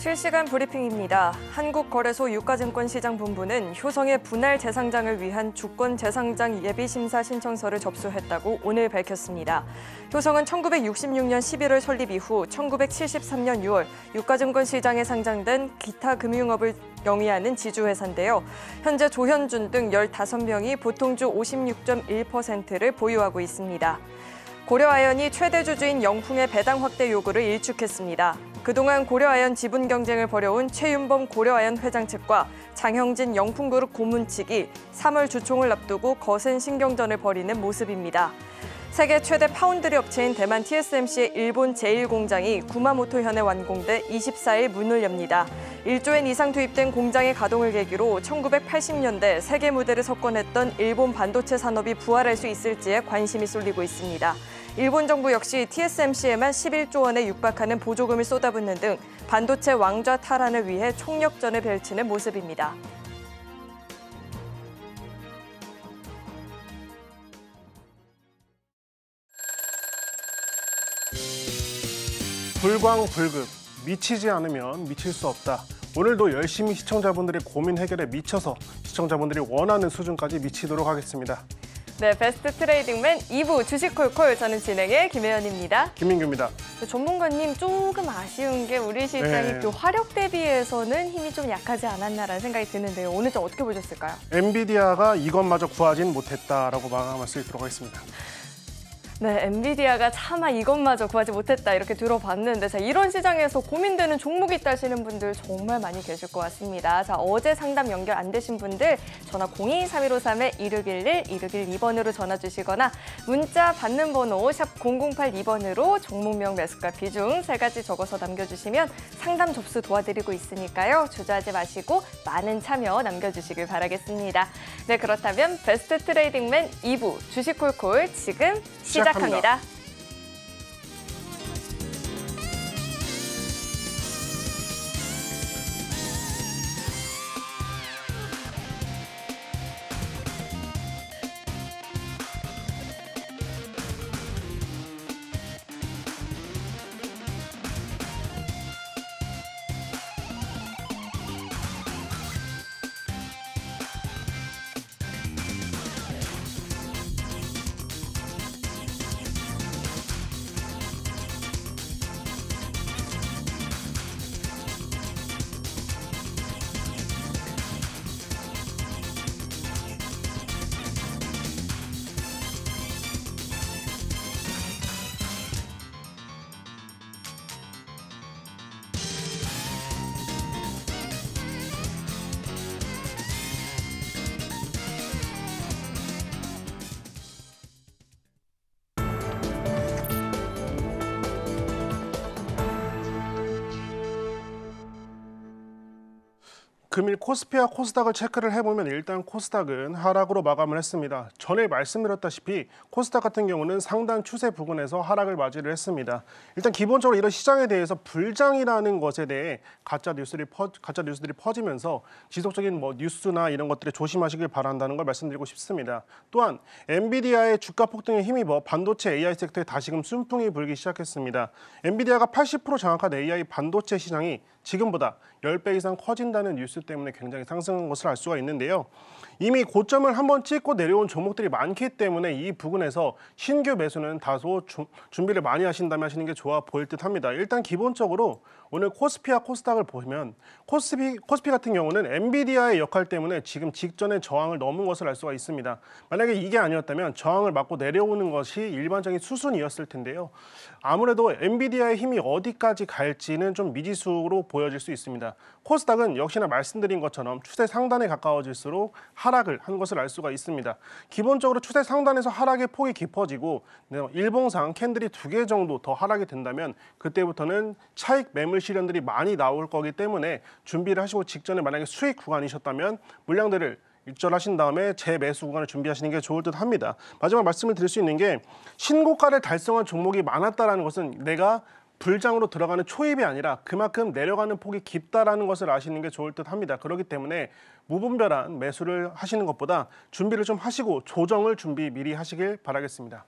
실시간 브리핑입니다. 한국거래소 유가증권시장본부는 효성의 분할 재상장을 위한 주권 재상장 예비심사 신청서를 접수했다고 오늘 밝혔습니다. 효성은 1966년 11월 설립 이후 1973년 6월 유가증권시장에 상장된 기타 금융업을 영위하는 지주회사인데요. 현재 조현준 등 15명이 보통주 56.1%를 보유하고 있습니다. 고려아연이 최대 주주인 영풍의 배당 확대 요구를 일축했습니다. 그동안 고려아연 지분 경쟁을 벌여온 최윤범 고려아연 회장 측과 장형진 영풍그룹 고문 측이 3월 주총을 앞두고 거센 신경전을 벌이는 모습입니다. 세계 최대 파운드리 업체인 대만 TSMC의 일본 제1공장이 구마모토현에 완공돼 24일 문을 엽니다. 1조엔 이상 투입된 공장의 가동을 계기로 1980년대 세계 무대를 석권했던 일본 반도체 산업이 부활할 수 있을지에 관심이 쏠리고 있습니다. 일본 정부 역시 TSMC에만 11조 원에 육박하는 보조금을 쏟아붓는 등 반도체 왕좌 탈환을 위해 총력전을 펼치는 모습입니다. 불광불급, 미치지 않으면 미칠 수 없다. 오늘도 열심히 시청자분들의 고민 해결에 미쳐서 시청자분들이 원하는 수준까지 미치도록 하겠습니다. 네, 베스트 트레이딩맨 2부 주식콜콜 저는 진행의 김혜연입니다. 김민규입니다. 네, 전문가님 조금 아쉬운 게 우리 시장이 네. 또 화력 대비해서는 힘이 좀 약하지 않았나라는 생각이 드는데요. 오늘 좀 어떻게 보셨을까요? 엔비디아가 이것마저 구하진 못했다라고 마감할 수 있도록 하겠습니다. 네, 엔비디아가 차마 이것마저 구하지 못했다 이렇게 들어봤는데 자, 이런 시장에서 고민되는 종목이 있다시는 분들 정말 많이 계실 것 같습니다. 자, 어제 상담 연결 안 되신 분들 전화 023153-1611, 1612번으로 전화 주시거나 문자 받는 번호 샵 0082번으로 종목명 매수가 비중 세 가지 적어서 남겨주시면 상담 접수 도와드리고 있으니까요. 주저하지 마시고 많은 참여 남겨주시길 바라겠습니다. 네, 그렇다면 베스트 트레이딩맨 2부 주식콜콜 지금 시작! 시작합니다. 시작합니다. 금일 코스피와 코스닥을 체크를 해보면 일단 코스닥은 하락으로 마감을 했습니다. 전에 말씀드렸다시피 코스닥 같은 경우는 상단 추세 부근에서 하락을 맞이를 했습니다. 일단 기본적으로 이런 시장에 대해서 불장이라는 것에 대해 가짜 뉴스들이, 퍼, 가짜 뉴스들이 퍼지면서 지속적인 뭐 뉴스나 이런 것들에 조심하시길 바란다는 걸 말씀드리고 싶습니다. 또한 엔비디아의 주가 폭등에 힘입어 반도체 AI 섹터에 다시금 순풍이 불기 시작했습니다. 엔비디아가 80% 장악한 AI 반도체 시장이 지금보다 10배 이상 커진다는 뉴스 때문에 굉장히 상승한 것을 알 수가 있는데요. 이미 고점을 한번 찍고 내려온 종목들이 많기 때문에 이 부근에서 신규 매수는 다소 주, 준비를 많이 하신다면 하시는 게 좋아 보일 듯합니다. 일단 기본적으로 오늘 코스피와 코스닥을 보면 코스피, 코스피 같은 경우는 엔비디아의 역할 때문에 지금 직전에 저항을 넘은 것을 알 수가 있습니다. 만약에 이게 아니었다면 저항을 맞고 내려오는 것이 일반적인 수순이었을 텐데요. 아무래도 엔비디아의 힘이 어디까지 갈지는 좀 미지수로 보여질 수 있습니다. 코스닥은 역시나 말씀드린 것처럼 추세 상단에 가까워질수록 하락을 한 것을 알 수가 있습니다. 기본적으로 추세 상단에서 하락의 폭이 깊어지고 일봉상 캔들이 두 개 정도 더 하락이 된다면 그때부터는 차익 매물 실현들이 많이 나올 거기 때문에 준비를 하시고 직전에 만약에 수익 구간이셨다면 물량들을 입절하신 다음에 재매수 구간을 준비하시는 게 좋을 듯 합니다. 마지막 말씀을 드릴 수 있는 게 신고가를 달성한 종목이 많았다는 것은 내가 불장으로 들어가는 초입이 아니라 그만큼 내려가는 폭이 깊다라는 것을 아시는 게 좋을 듯 합니다. 그렇기 때문에 무분별한 매수를 하시는 것보다 준비를 좀 하시고 조정을 준비 미리 하시길 바라겠습니다.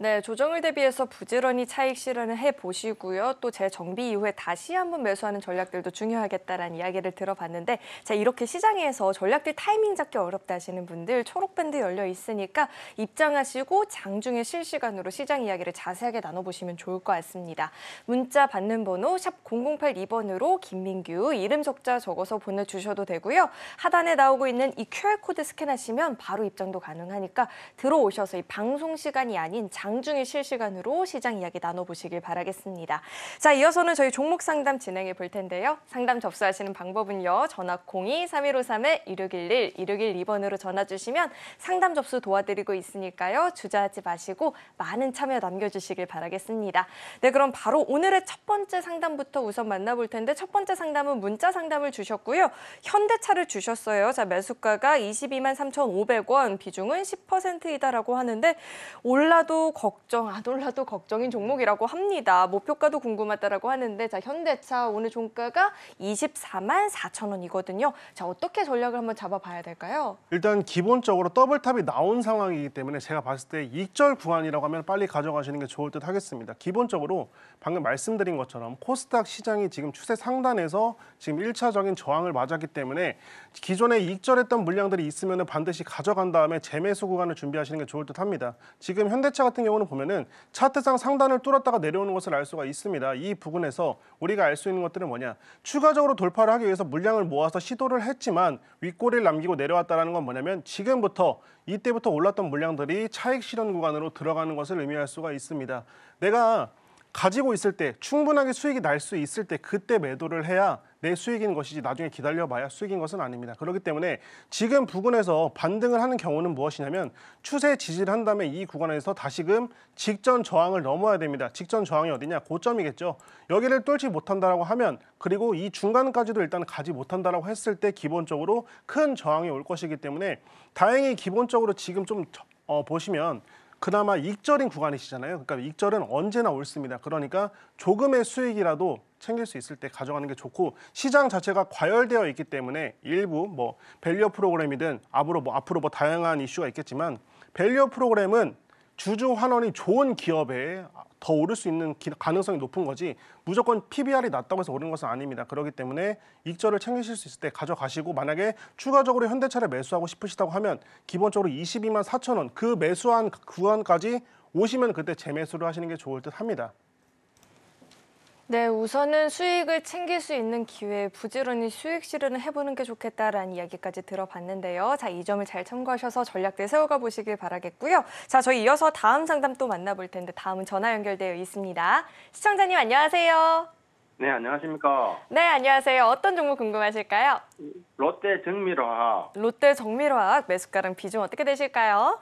네, 조정을 대비해서 부지런히 차익 실현을 해보시고요. 또 재정비 이후에 다시 한번 매수하는 전략들도 중요하겠다라는 이야기를 들어봤는데 자, 이렇게 시장에서 전략들 타이밍 잡기 어렵다 하시는 분들 초록밴드 열려 있으니까 입장하시고 장중에 실시간으로 시장 이야기를 자세하게 나눠보시면 좋을 것 같습니다. 문자 받는 번호 샵 0082번으로 김민규 이름 석자 적어서 보내주셔도 되고요. 하단에 나오고 있는 이 QR코드 스캔하시면 바로 입장도 가능하니까 들어오셔서 이 방송 시간이 아닌 장 장중에 실시간으로 시장 이야기 나눠보시길 바라겠습니다. 자, 이어서는 저희 종목 상담 진행해 볼 텐데요. 상담 접수하시는 방법은요. 전화 02-3153-1611, 1612번으로 전화 주시면 상담 접수 도와드리고 있으니까요. 주저하지 마시고 많은 참여 남겨주시길 바라겠습니다. 네, 그럼 바로 오늘의 첫 번째 상담부터 우선 만나볼 텐데 첫 번째 상담은 문자 상담을 주셨고요. 현대차를 주셨어요. 자, 매수가가 22만 3,500원, 비중은 10%이다라고 하는데 올라도 걱정 안 올라도 걱정인 종목이라고 합니다. 목표가도 궁금하다라고 하는데 자 현대차 오늘 종가가 24만 4천 원이거든요. 자 어떻게 전략을 한번 잡아봐야 될까요? 일단 기본적으로 더블탑이 나온 상황이기 때문에 제가 봤을 때 2절 구간이라고 하면 빨리 가져가시는 게 좋을 듯 하겠습니다. 기본적으로 방금 말씀드린 것처럼 코스닥 시장이 지금 추세 상단에서 지금 1차적인 저항을 맞았기 때문에 기존에 익절했던 물량들이 있으면 반드시 가져간 다음에 재매수 구간을 준비하시는 게 좋을 듯 합니다. 지금 현대차 같은 경우 경우는 보면은 차트상 상단을 뚫었다가 내려오는 것을 알 수가 있습니다. 이 부분에서 우리가 알 수 있는 것들은 뭐냐? 추가적으로 돌파를 하기 위해서 물량을 모아서 시도를 했지만 윗꼬리를 남기고 내려왔다는 건 뭐냐면 지금부터 이때부터 올랐던 물량들이 차익 실현 구간으로 들어가는 것을 의미할 수가 있습니다. 내가 가지고 있을 때 충분하게 수익이 날 수 있을 때 그때 매도를 해야 내 수익인 것이지 나중에 기다려봐야 수익인 것은 아닙니다. 그렇기 때문에 지금 부근에서 반등을 하는 경우는 무엇이냐면 추세 지지를 한 다음에 이 구간에서 다시금 직전 저항을 넘어야 됩니다. 직전 저항이 어디냐? 고점이겠죠. 여기를 뚫지 못한다라고 하면 그리고 이 중간까지도 일단 가지 못한다라고 했을 때 기본적으로 큰 저항이 올 것이기 때문에 다행히 기본적으로 지금 좀 어, 보시면 그나마 익절인 구간이시잖아요. 그러니까 익절은 언제나 옳습니다. 그러니까 조금의 수익이라도 챙길 수 있을 때 가져가는 게 좋고 시장 자체가 과열되어 있기 때문에 일부 뭐 밸류어 프로그램이든 앞으로 뭐 앞으로 뭐 다양한 이슈가 있겠지만 밸류어 프로그램은 주주 환원이 좋은 기업에 더 오를 수 있는 가능성이 높은 거지 무조건 PBR이 낮다고 해서 오른 것은 아닙니다. 그렇기 때문에 익절을 챙기실 수 있을 때 가져가시고 만약에 추가적으로 현대차를 매수하고 싶으시다고 하면 기본적으로 22만 4천 원 그 매수한 그 구간까지 오시면 그때 재매수를 하시는 게 좋을 듯 합니다. 네, 우선은 수익을 챙길 수 있는 기회에 부지런히 수익 실현을 해보는 게 좋겠다라는 이야기까지 들어봤는데요. 자, 이 점을 잘 참고하셔서 전략들 세워가 보시길 바라겠고요. 자, 저희 이어서 다음 상담 또 만나볼 텐데 다음은 전화 연결되어 있습니다. 시청자님 안녕하세요. 네, 안녕하십니까. 네, 안녕하세요. 어떤 종목 궁금하실까요? 롯데 정밀화학. 롯데 정밀화학 매수가랑 비중 어떻게 되실까요?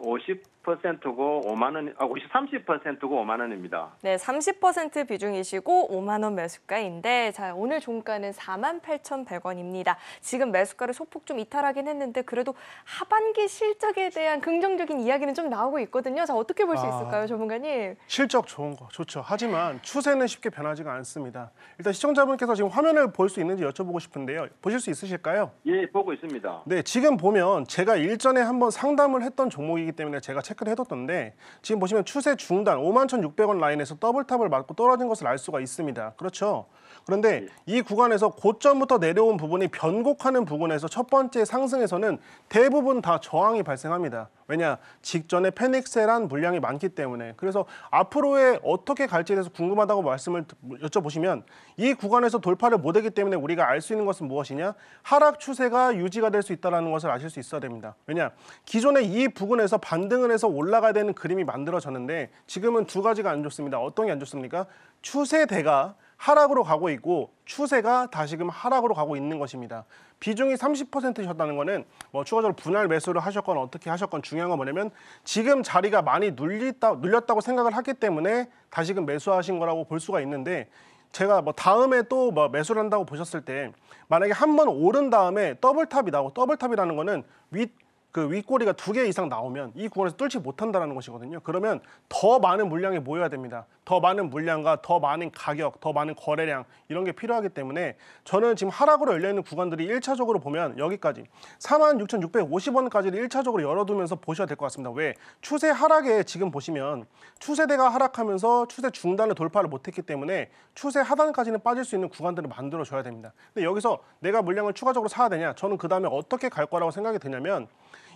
50 5 0고 5만 원, 아, 30%고 5만 원입니다. 네, 30% 비중이시고 5만 원 매수가인데 자, 오늘 종가는 4만 8,100원입니다. 지금 매수가를 소폭 좀 이탈하긴 했는데 그래도 하반기 실적에 대한 긍정적인 이야기는 좀 나오고 있거든요. 자, 어떻게 볼수 아, 있을까요, 아, 전문가님? 실적 좋은 거 좋죠. 하지만 추세는 쉽게 변하지가 않습니다. 일단 시청자분께서 지금 화면을 볼 수 있는지 여쭤보고 싶은데요. 보실 수 있으실까요? 예, 보고 있습니다. 네, 지금 보면 제가 일전에 한번 상담을 했던 종목이기 때문에 제가 책 체크를 해뒀던데 지금 보시면 추세 중단 51,600원 라인에서 더블탑을 맞고 떨어진 것을 알 수가 있습니다. 그렇죠? 그런데 예. 이 구간에서 고점부터 내려온 부분이 변곡하는 부분에서 첫 번째 상승에서는 대부분 다 저항이 발생합니다. 왜냐 직전에 패닉셀한 물량이 많기 때문에 그래서 앞으로의 어떻게 갈지에 대해서 궁금하다고 말씀을 여쭤보시면 이 구간에서 돌파를 못하기 때문에 우리가 알 수 있는 것은 무엇이냐 하락 추세가 유지가 될 수 있다는 것을 아실 수 있어야 됩니다 왜냐 기존에 이 부근에서 반등을 해서 올라가야 되는 그림이 만들어졌는데 지금은 두 가지가 안 좋습니다 어떤 게 안 좋습니까 추세대가 하락으로 가고 있고 추세가 다시금 하락으로 가고 있는 것입니다. 비중이 30%셨다는 것은 뭐 추가적으로 분할 매수를 하셨건 어떻게 하셨건 중요한 건 뭐냐면 지금 자리가 많이 눌렸다, 눌렸다고 생각을 하기 때문에 다시금 매수하신 거라고 볼 수가 있는데 제가 뭐 다음에 또 뭐 매수를 한다고 보셨을 때 만약에 한 번 오른 다음에 더블탑이 나고 오 더블탑이라는 거는 윗 그 윗꼬리가 두 개 이상 나오면 이 구간에서 뚫지 못한다는 것이거든요. 그러면 더 많은 물량이 모여야 됩니다. 더 많은 물량과 더 많은 가격, 더 많은 거래량 이런 게 필요하기 때문에 저는 지금 하락으로 열려있는 구간들이 1차적으로 보면 여기까지 46,650원까지를 1차적으로 열어두면서 보셔야 될 것 같습니다. 왜? 추세 하락에 지금 보시면 추세대가 하락하면서 추세 중단을 돌파를 못했기 때문에 추세 하단까지는 빠질 수 있는 구간들을 만들어줘야 됩니다. 근데 여기서 내가 물량을 추가적으로 사야 되냐? 저는 그 다음에 어떻게 갈 거라고 생각이 되냐면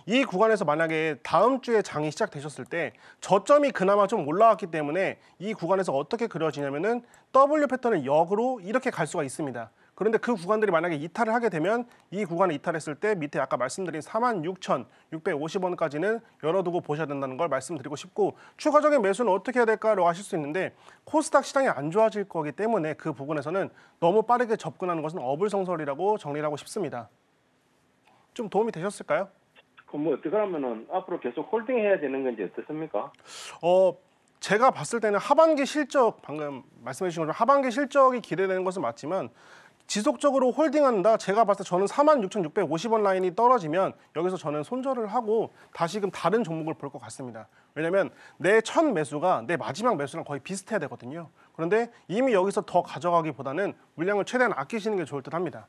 이 구간에서 만약에 다음 주에 장이 시작되셨을 때 저점이 그나마 좀 올라왔기 때문에 이 구간에서 어떻게 그려지냐면은 W 패턴을 역으로 이렇게 갈 수가 있습니다. 그런데 그 구간들이 만약에 이탈을 하게 되면 이구간에 이탈했을 때 밑에 아까 말씀드린 46,650원까지는 열어두고 보셔야 된다는 걸 말씀드리고 싶고 추가적인 매수는 어떻게 해야 될까라고 하실 수 있는데 코스닥 시장이 안 좋아질 거기 때문에 그 부분에서는 너무 빠르게 접근하는 것은 어불성설이라고 정리를 하고 싶습니다. 좀 도움이 되셨을까요? 그뭐 어떻게 하면은 앞으로 계속 홀딩해야 되는 건지 어떻습니까? 어 제가 봤을 때는 하반기 실적 방금 말씀해 주신 것처럼 하반기 실적이 기대되는 것은 맞지만 지속적으로 홀딩한다. 제가 봤을 때 저는 46,650원 라인이 떨어지면 여기서 저는 손절을 하고 다시금 다른 종목을 볼 것 같습니다. 왜냐하면 내 첫 매수가 내 마지막 매수랑 거의 비슷해야 되거든요. 그런데 이미 여기서 더 가져가기보다는 물량을 최대한 아끼시는 게 좋을 듯 합니다.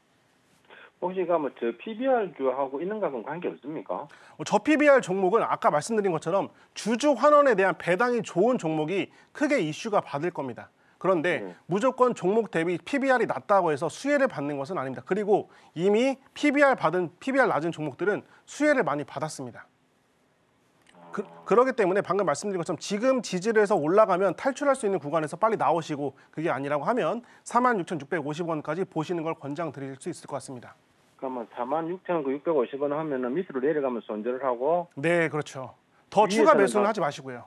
혹시 그뭐저 PBR 주하고 있는 가격은 관계 없습니까? 어, 저 PBR 종목은 아까 말씀드린 것처럼 주주 환원에 대한 배당이 좋은 종목이 크게 이슈가 받을 겁니다. 그런데 네. 무조건 종목 대비 PBR이 낮다고 해서 수혜를 받는 것은 아닙니다. 그리고 이미 PBR 받은 PBR 낮은 종목들은 수혜를 많이 받았습니다. 그, 그렇기 때문에 방금 말씀드린 것처럼 지금 지지를 해서 올라가면 탈출할 수 있는 구간에서 빨리 나오시고 그게 아니라고 하면 46,650원까지 보시는 걸 권장드릴 수 있을 것 같습니다. 잠깐만 4만 6,650원 하면은 밑으로 내려가면서 손절을 하고 네, 그렇죠. 더 추가 매수는 하지 마시고요.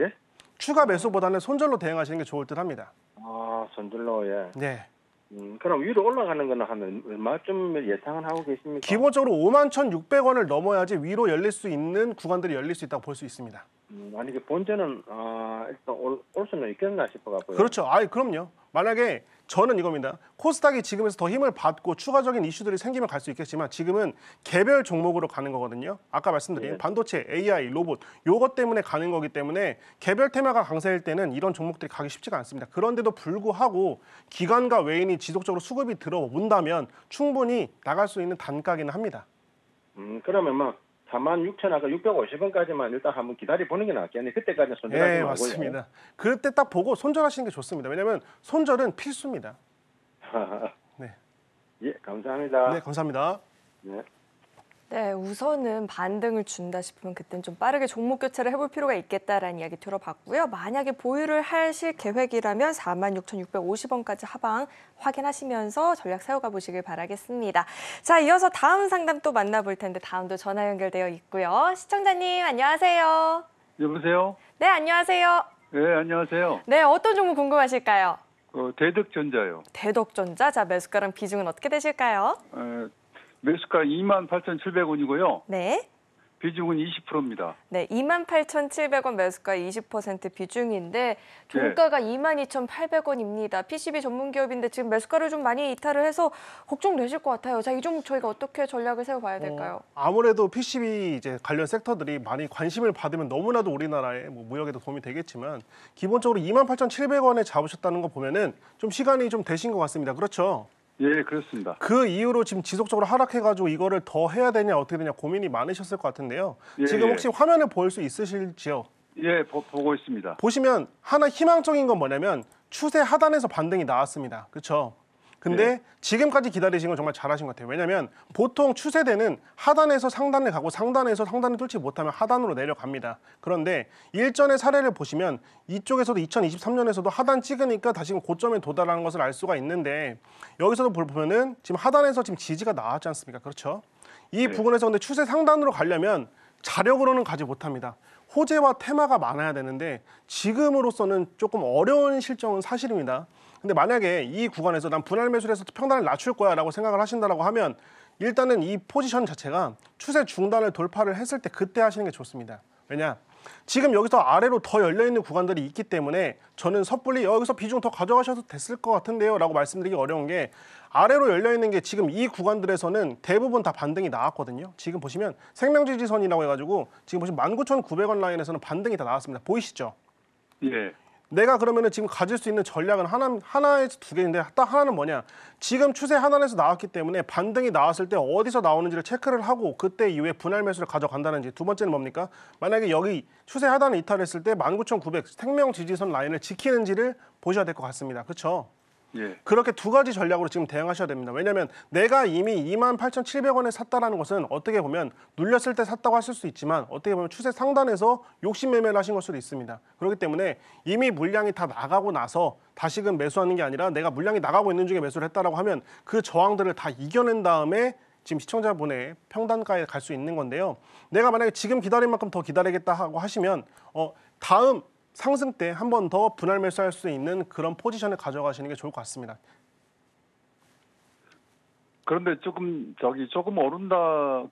예? 추가 매수보다는 손절로 대응하시는 게 좋을 듯 합니다. 아, 손절로 예. 네. 음, 그럼 위로 올라가는 거는 하 얼마쯤 예상을 하고 계십니까? 기본적으로 5만 1,600원을 넘어야지 위로 열릴 수 있는 구간들이 열릴 수 있다고 볼 수 있습니다. 음, 아니 그 본전은 아, 일단 올, 올 수는 있겠나 싶어 갖고요. 그렇죠. 아, 그럼요. 만약에 저는 이겁니다. 코스닥이 지금에서 더 힘을 받고 추가적인 이슈들이 생기면 갈 수 있겠지만 지금은 개별 종목으로 가는 거거든요. 아까 말씀드린 네. 반도체, AI, 로봇 요것 때문에 가는 거기 때문에 개별 테마가 강세일 때는 이런 종목들이 가기 쉽지가 않습니다. 그런데도 불구하고 기관과 외인이 지속적으로 수급이 들어온다면 충분히 나갈 수 있는 단가기는 합니다. 음, 그러면 막 뭐 4만 6천 아까 650원까지만 일단 한번 기다려보는 게 낫겠네. 그때까지 손절하지 예, 말고요. 맞습니다. 그럴 때딱 보고 손절하시는 게 좋습니다. 왜냐하면 손절은 필수입니다. 네. 예, 감사합니다. 네, 감사합니다. 네. 네, 우선은 반등을 준다 싶으면 그땐 좀 빠르게 종목 교체를 해볼 필요가 있겠다라는 이야기 들어봤고요. 만약에 보유를 하실 계획이라면 46,650원까지 하방 확인하시면서 전략 세워가 보시길 바라겠습니다. 자, 이어서 다음 상담 또 만나볼 텐데 다음도 전화 연결되어 있고요. 시청자님 안녕하세요. 여보세요. 네, 안녕하세요. 네, 안녕하세요. 네, 어떤 종목 궁금하실까요? 어, 대덕전자요. 대덕전자. 자, 매수가랑 비중은 어떻게 되실까요? 에... 매수가 28,700원이고요. 네. 비중은 20%입니다. 네, 28,700원 매수가 20% 비중인데 네. 종가가 네. 22,800원입니다. PCB 전문 기업인데 지금 매수가를 좀 많이 이탈을 해서 걱정되실 것 같아요. 자, 이종 저희가 어떻게 전략을 세워봐야 어, 될까요? 어, 아무래도 PCB 이제 관련 섹터들이 많이 관심을 받으면 너무나도 우리나라의 뭐 무역에도 도움이 되겠지만 기본적으로 28,700원에 잡으셨다는 거 보면은 좀 시간이 좀 되신 것 같습니다. 그렇죠? 예, 그렇습니다. 그 이후로 지금 지속적으로 하락해가지고 이거를 더 해야 되냐 어떻게 되냐 고민이 많으셨을 것 같은데요. 예, 지금 예. 혹시 예. 화면을 볼 수 있으실지요? 예, 보, 고 있습니다. 보시면 하나 희망적인 건 뭐냐면 추세 하단에서 반등이 나왔습니다. 그렇죠? 근데 네. 지금까지 기다리신 건 정말 잘하신 것 같아요. 왜냐하면 보통 추세대는 하단에서 상단을 가고 상단에서 상단을 뚫지 못하면 하단으로 내려갑니다. 그런데 일전의 사례를 보시면 이쪽에서도 2023년에서도 하단 찍으니까 다시 고점에 도달하는 것을 알 수가 있는데 여기서도 보면은 지금 하단에서 지금 지지가 나왔지 않습니까? 그렇죠? 이 네. 부분에서 근데 추세 상단으로 가려면 자력으로는 가지 못합니다. 호재와 테마가 많아야 되는데 지금으로서는 조금 어려운 실정은 사실입니다. 근데 만약에 이 구간에서 난 분할 매수해서 평단을 낮출 거야 라고 생각을 하신다고 하면 일단은 이 포지션 자체가 추세 중단을 돌파를 했을 때 그때 하시는 게 좋습니다. 왜냐? 지금 여기서 아래로 더 열려있는 구간들이 있기 때문에 저는 섣불리 여기서 비중 더 가져가셔도 됐을 것 같은데요 라고 말씀드리기 어려운 게 아래로 열려있는 게 지금 이 구간들에서는 대부분 다 반등이 나왔거든요 지금 보시면 생명지지선이라고 해가지고 지금 보시면 19,900원 라인에서는 반등이 다 나왔습니다 보이시죠? 예. 내가 그러면은 지금 가질 수 있는 전략은 하나, 하나에서 두 개인데 딱 하나는 뭐냐. 지금 추세 하단에서 나왔기 때문에 반등이 나왔을 때 어디서 나오는지를 체크를 하고 그때 이후에 분할 매수를 가져간다는지 두 번째는 뭡니까? 만약에 여기 추세 하단을 이탈했을 때 19,900 생명 지지선 라인을 지키는지를 보셔야 될 것 같습니다. 그렇죠? 예. 그렇게 두 가지 전략으로 지금 대응하셔야 됩니다. 왜냐하면 내가 이미 28,700원에 샀다라는 것은 어떻게 보면 눌렸을 때 샀다고 하실 수 있지만 어떻게 보면 추세 상단에서 욕심 매매를 하신 걸 수도 있습니다. 그렇기 때문에 이미 물량이 다 나가고 나서 다시금 매수하는 게 아니라 내가 물량이 나가고 있는 중에 매수를 했다라고 하면 그 저항들을 다 이겨낸 다음에 지금 시청자분의 평단가에 갈 수 있는 건데요. 내가 만약에 지금 기다릴 만큼 더 기다리겠다 하고 하시면 어 다음 상승 때 한 번 더 분할 매수할 수 있는 그런 포지션을 가져가시는 게 좋을 것 같습니다. 그런데 조금 저기 조금 오른다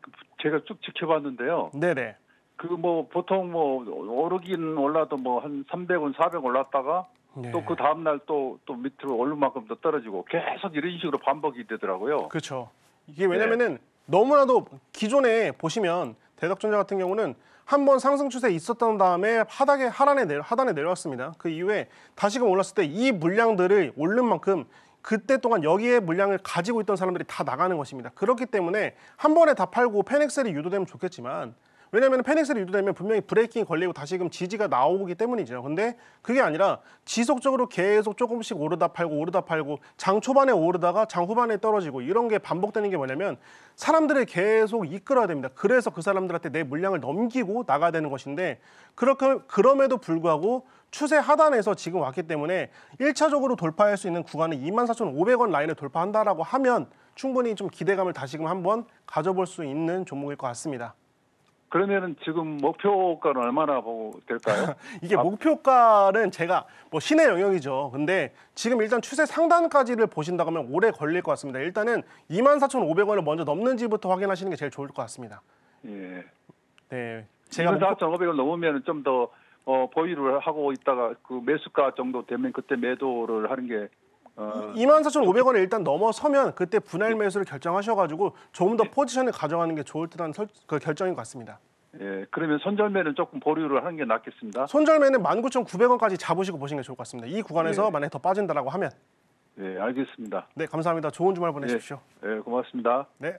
제가 쭉 지켜봤는데요. 네네. 그 뭐 보통 뭐 오르긴 올라도 뭐 한 300원 400 올랐다가 네. 또그 다음 날 또 또 밑으로 오른 만큼 더 떨어지고 계속 이런 식으로 반복이 되더라고요. 그렇죠. 이게 왜냐면은 네. 너무나도 기존에 보시면 대덕전자 같은 경우는 한번 상승 추세에 있었던 다음에 하단에 하단에 내려 하단에 내려왔습니다. 그 이후에 다시금 올랐을 때 이 물량들을 올른 만큼 그때 동안 여기에 물량을 가지고 있던 사람들이 다 나가는 것입니다. 그렇기 때문에 한 번에 다 팔고 페넥셀이 유도되면 좋겠지만 왜냐하면 패닉셀이 유도되면 분명히 브레이킹이 걸리고 다시금 지지가 나오기 때문이죠. 근데 그게 아니라 지속적으로 계속 조금씩 오르다 팔고 오르다 팔고 장 초반에 오르다가 장 후반에 떨어지고 이런 게 반복되는 게 뭐냐면 사람들을 계속 이끌어야 됩니다. 그래서 그 사람들한테 내 물량을 넘기고 나가야 되는 것인데 그렇게 그럼에도 불구하고 추세 하단에서 지금 왔기 때문에 1차적으로 돌파할 수 있는 구간은 24,500원 라인을 돌파한다라고 하면 충분히 좀 기대감을 다시금 한번 가져볼 수 있는 종목일 것 같습니다. 그러면은 지금 목표가는 얼마나 보고 될까요? 이게 아, 목표가는 제가 뭐 시내 영역이죠. 근데 지금 일단 추세 상단까지를 보신다고 하면 오래 걸릴 것 같습니다. 일단은 24,500원을 먼저 넘는지부터 확인하시는 게 제일 좋을 것 같습니다. 예. 네. 제가 24,500원 넘으면 은 좀 더 어, 보유를 하고 있다가 그 매수가 정도 되면 그때 매도를 하는 게 24,500원에 어. 일단 넘어서면 그때 분할 매수를 결정하셔가지고 조금 더 예. 포지션을 가져가는 게 좋을 듯한 설, 그 결정인 것 같습니다. 예, 그러면 손절매는 조금 보류를 하는 게 낫겠습니다. 손절매는 19,900원까지 잡으시고 보시는 게 좋을 것 같습니다. 이 구간에서 예. 만약에 더 빠진다라고 하면. 예, 알겠습니다. 네, 감사합니다. 좋은 주말 예. 보내십시오. 예, 예 고맙습니다. 네.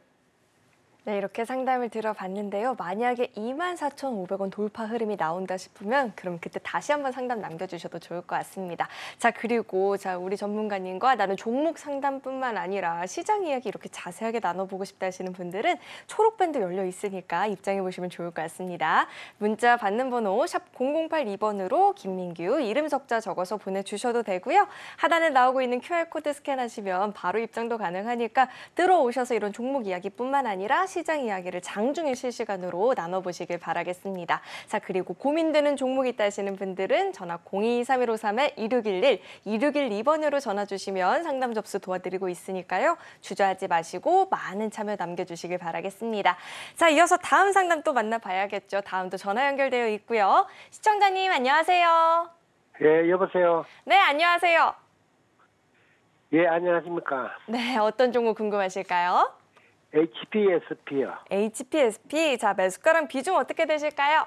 네, 이렇게 상담을 들어봤는데요. 만약에 24,500원 돌파 흐름이 나온다 싶으면 그럼 그때 다시 한번 상담 남겨주셔도 좋을 것 같습니다. 자, 그리고 자 우리 전문가님과 나는 종목 상담뿐만 아니라 시장 이야기 이렇게 자세하게 나눠보고 싶다 하시는 분들은 초록밴드 열려 있으니까 입장해보시면 좋을 것 같습니다. 문자 받는 번호 샵 0082번으로 김민규 이름 적자 적어서 보내주셔도 되고요. 하단에 나오고 있는 QR코드 스캔하시면 바로 입장도 가능하니까 들어오셔서 이런 종목 이야기뿐만 아니라 시장 이야기를 장중에 실시간으로 나눠보시길 바라겠습니다. 자 그리고 고민되는 종목이 있다 하시는 분들은 전화 0231531-2611, 2612번으로 전화 주시면 상담 접수 도와드리고 있으니까요. 주저하지 마시고 많은 참여 남겨주시길 바라겠습니다. 자 이어서 다음 상담 또 만나봐야겠죠. 다음도 전화 연결되어 있고요. 시청자님 안녕하세요. 네, 여보세요. 네, 안녕하세요. 예, 안녕하십니까. 네, 어떤 종목 궁금하실까요? HPSP요. HPSP. 자, 매수가랑 비중 어떻게 되실까요?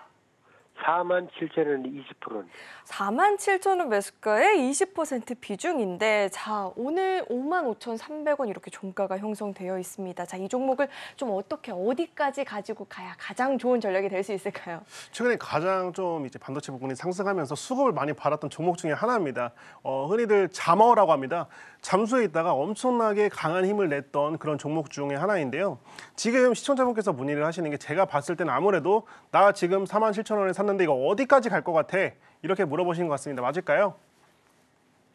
4만 7천 원 20%. 4만 7천 원 매수가의 20% 비중인데 자 오늘 5만 5,300원 이렇게 종가가 형성되어 있습니다. 자 이 종목을 좀 어떻게 어디까지 가지고 가야 가장 좋은 전략이 될 수 있을까요? 최근에 가장 좀 이제 반도체 부분이 상승하면서 수급을 많이 받았던 종목 중에 하나입니다. 어, 흔히들 잠어라고 합니다. 잠수에 있다가 엄청나게 강한 힘을 냈던 그런 종목 중에 하나인데요. 지금 시청자분께서 문의를 하시는 게 제가 봤을 때는 아무래도 나 지금 4만 7천 원에 샀는데 이거 어디까지 갈 것 같아? 이렇게 물어보신 것 같습니다. 맞을까요?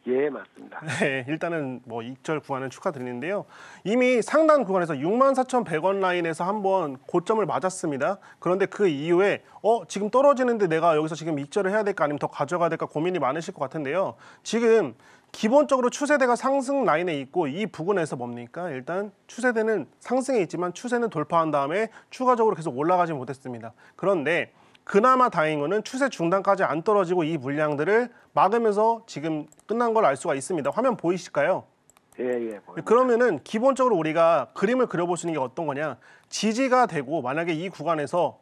예, 맞습니다. 네, 일단은 뭐 2절 구간은 축하드리는데요. 이미 상단 구간에서 64,100원 라인에서 한번 고점을 맞았습니다. 그런데 그 이후에 어, 지금 떨어지는데 내가 여기서 지금 2절을 해야 될까 아니면 더 가져가야 될까 고민이 많으실 것 같은데요. 지금 기본적으로 추세대가 상승 라인에 있고 이 부근에서 뭡니까? 일단 추세대는 상승에 있지만 추세는 돌파한 다음에 추가적으로 계속 올라가지 못했습니다. 그런데 그나마 다행인 거는 추세 중단까지 안 떨어지고 이 물량들을 막으면서 지금 끝난 걸 알 수가 있습니다. 화면 보이실까요? 예, 예. 보입니다. 그러면은 기본적으로 우리가 그림을 그려볼 수 있는 게 어떤 거냐. 지지가 되고 만약에 이 구간에서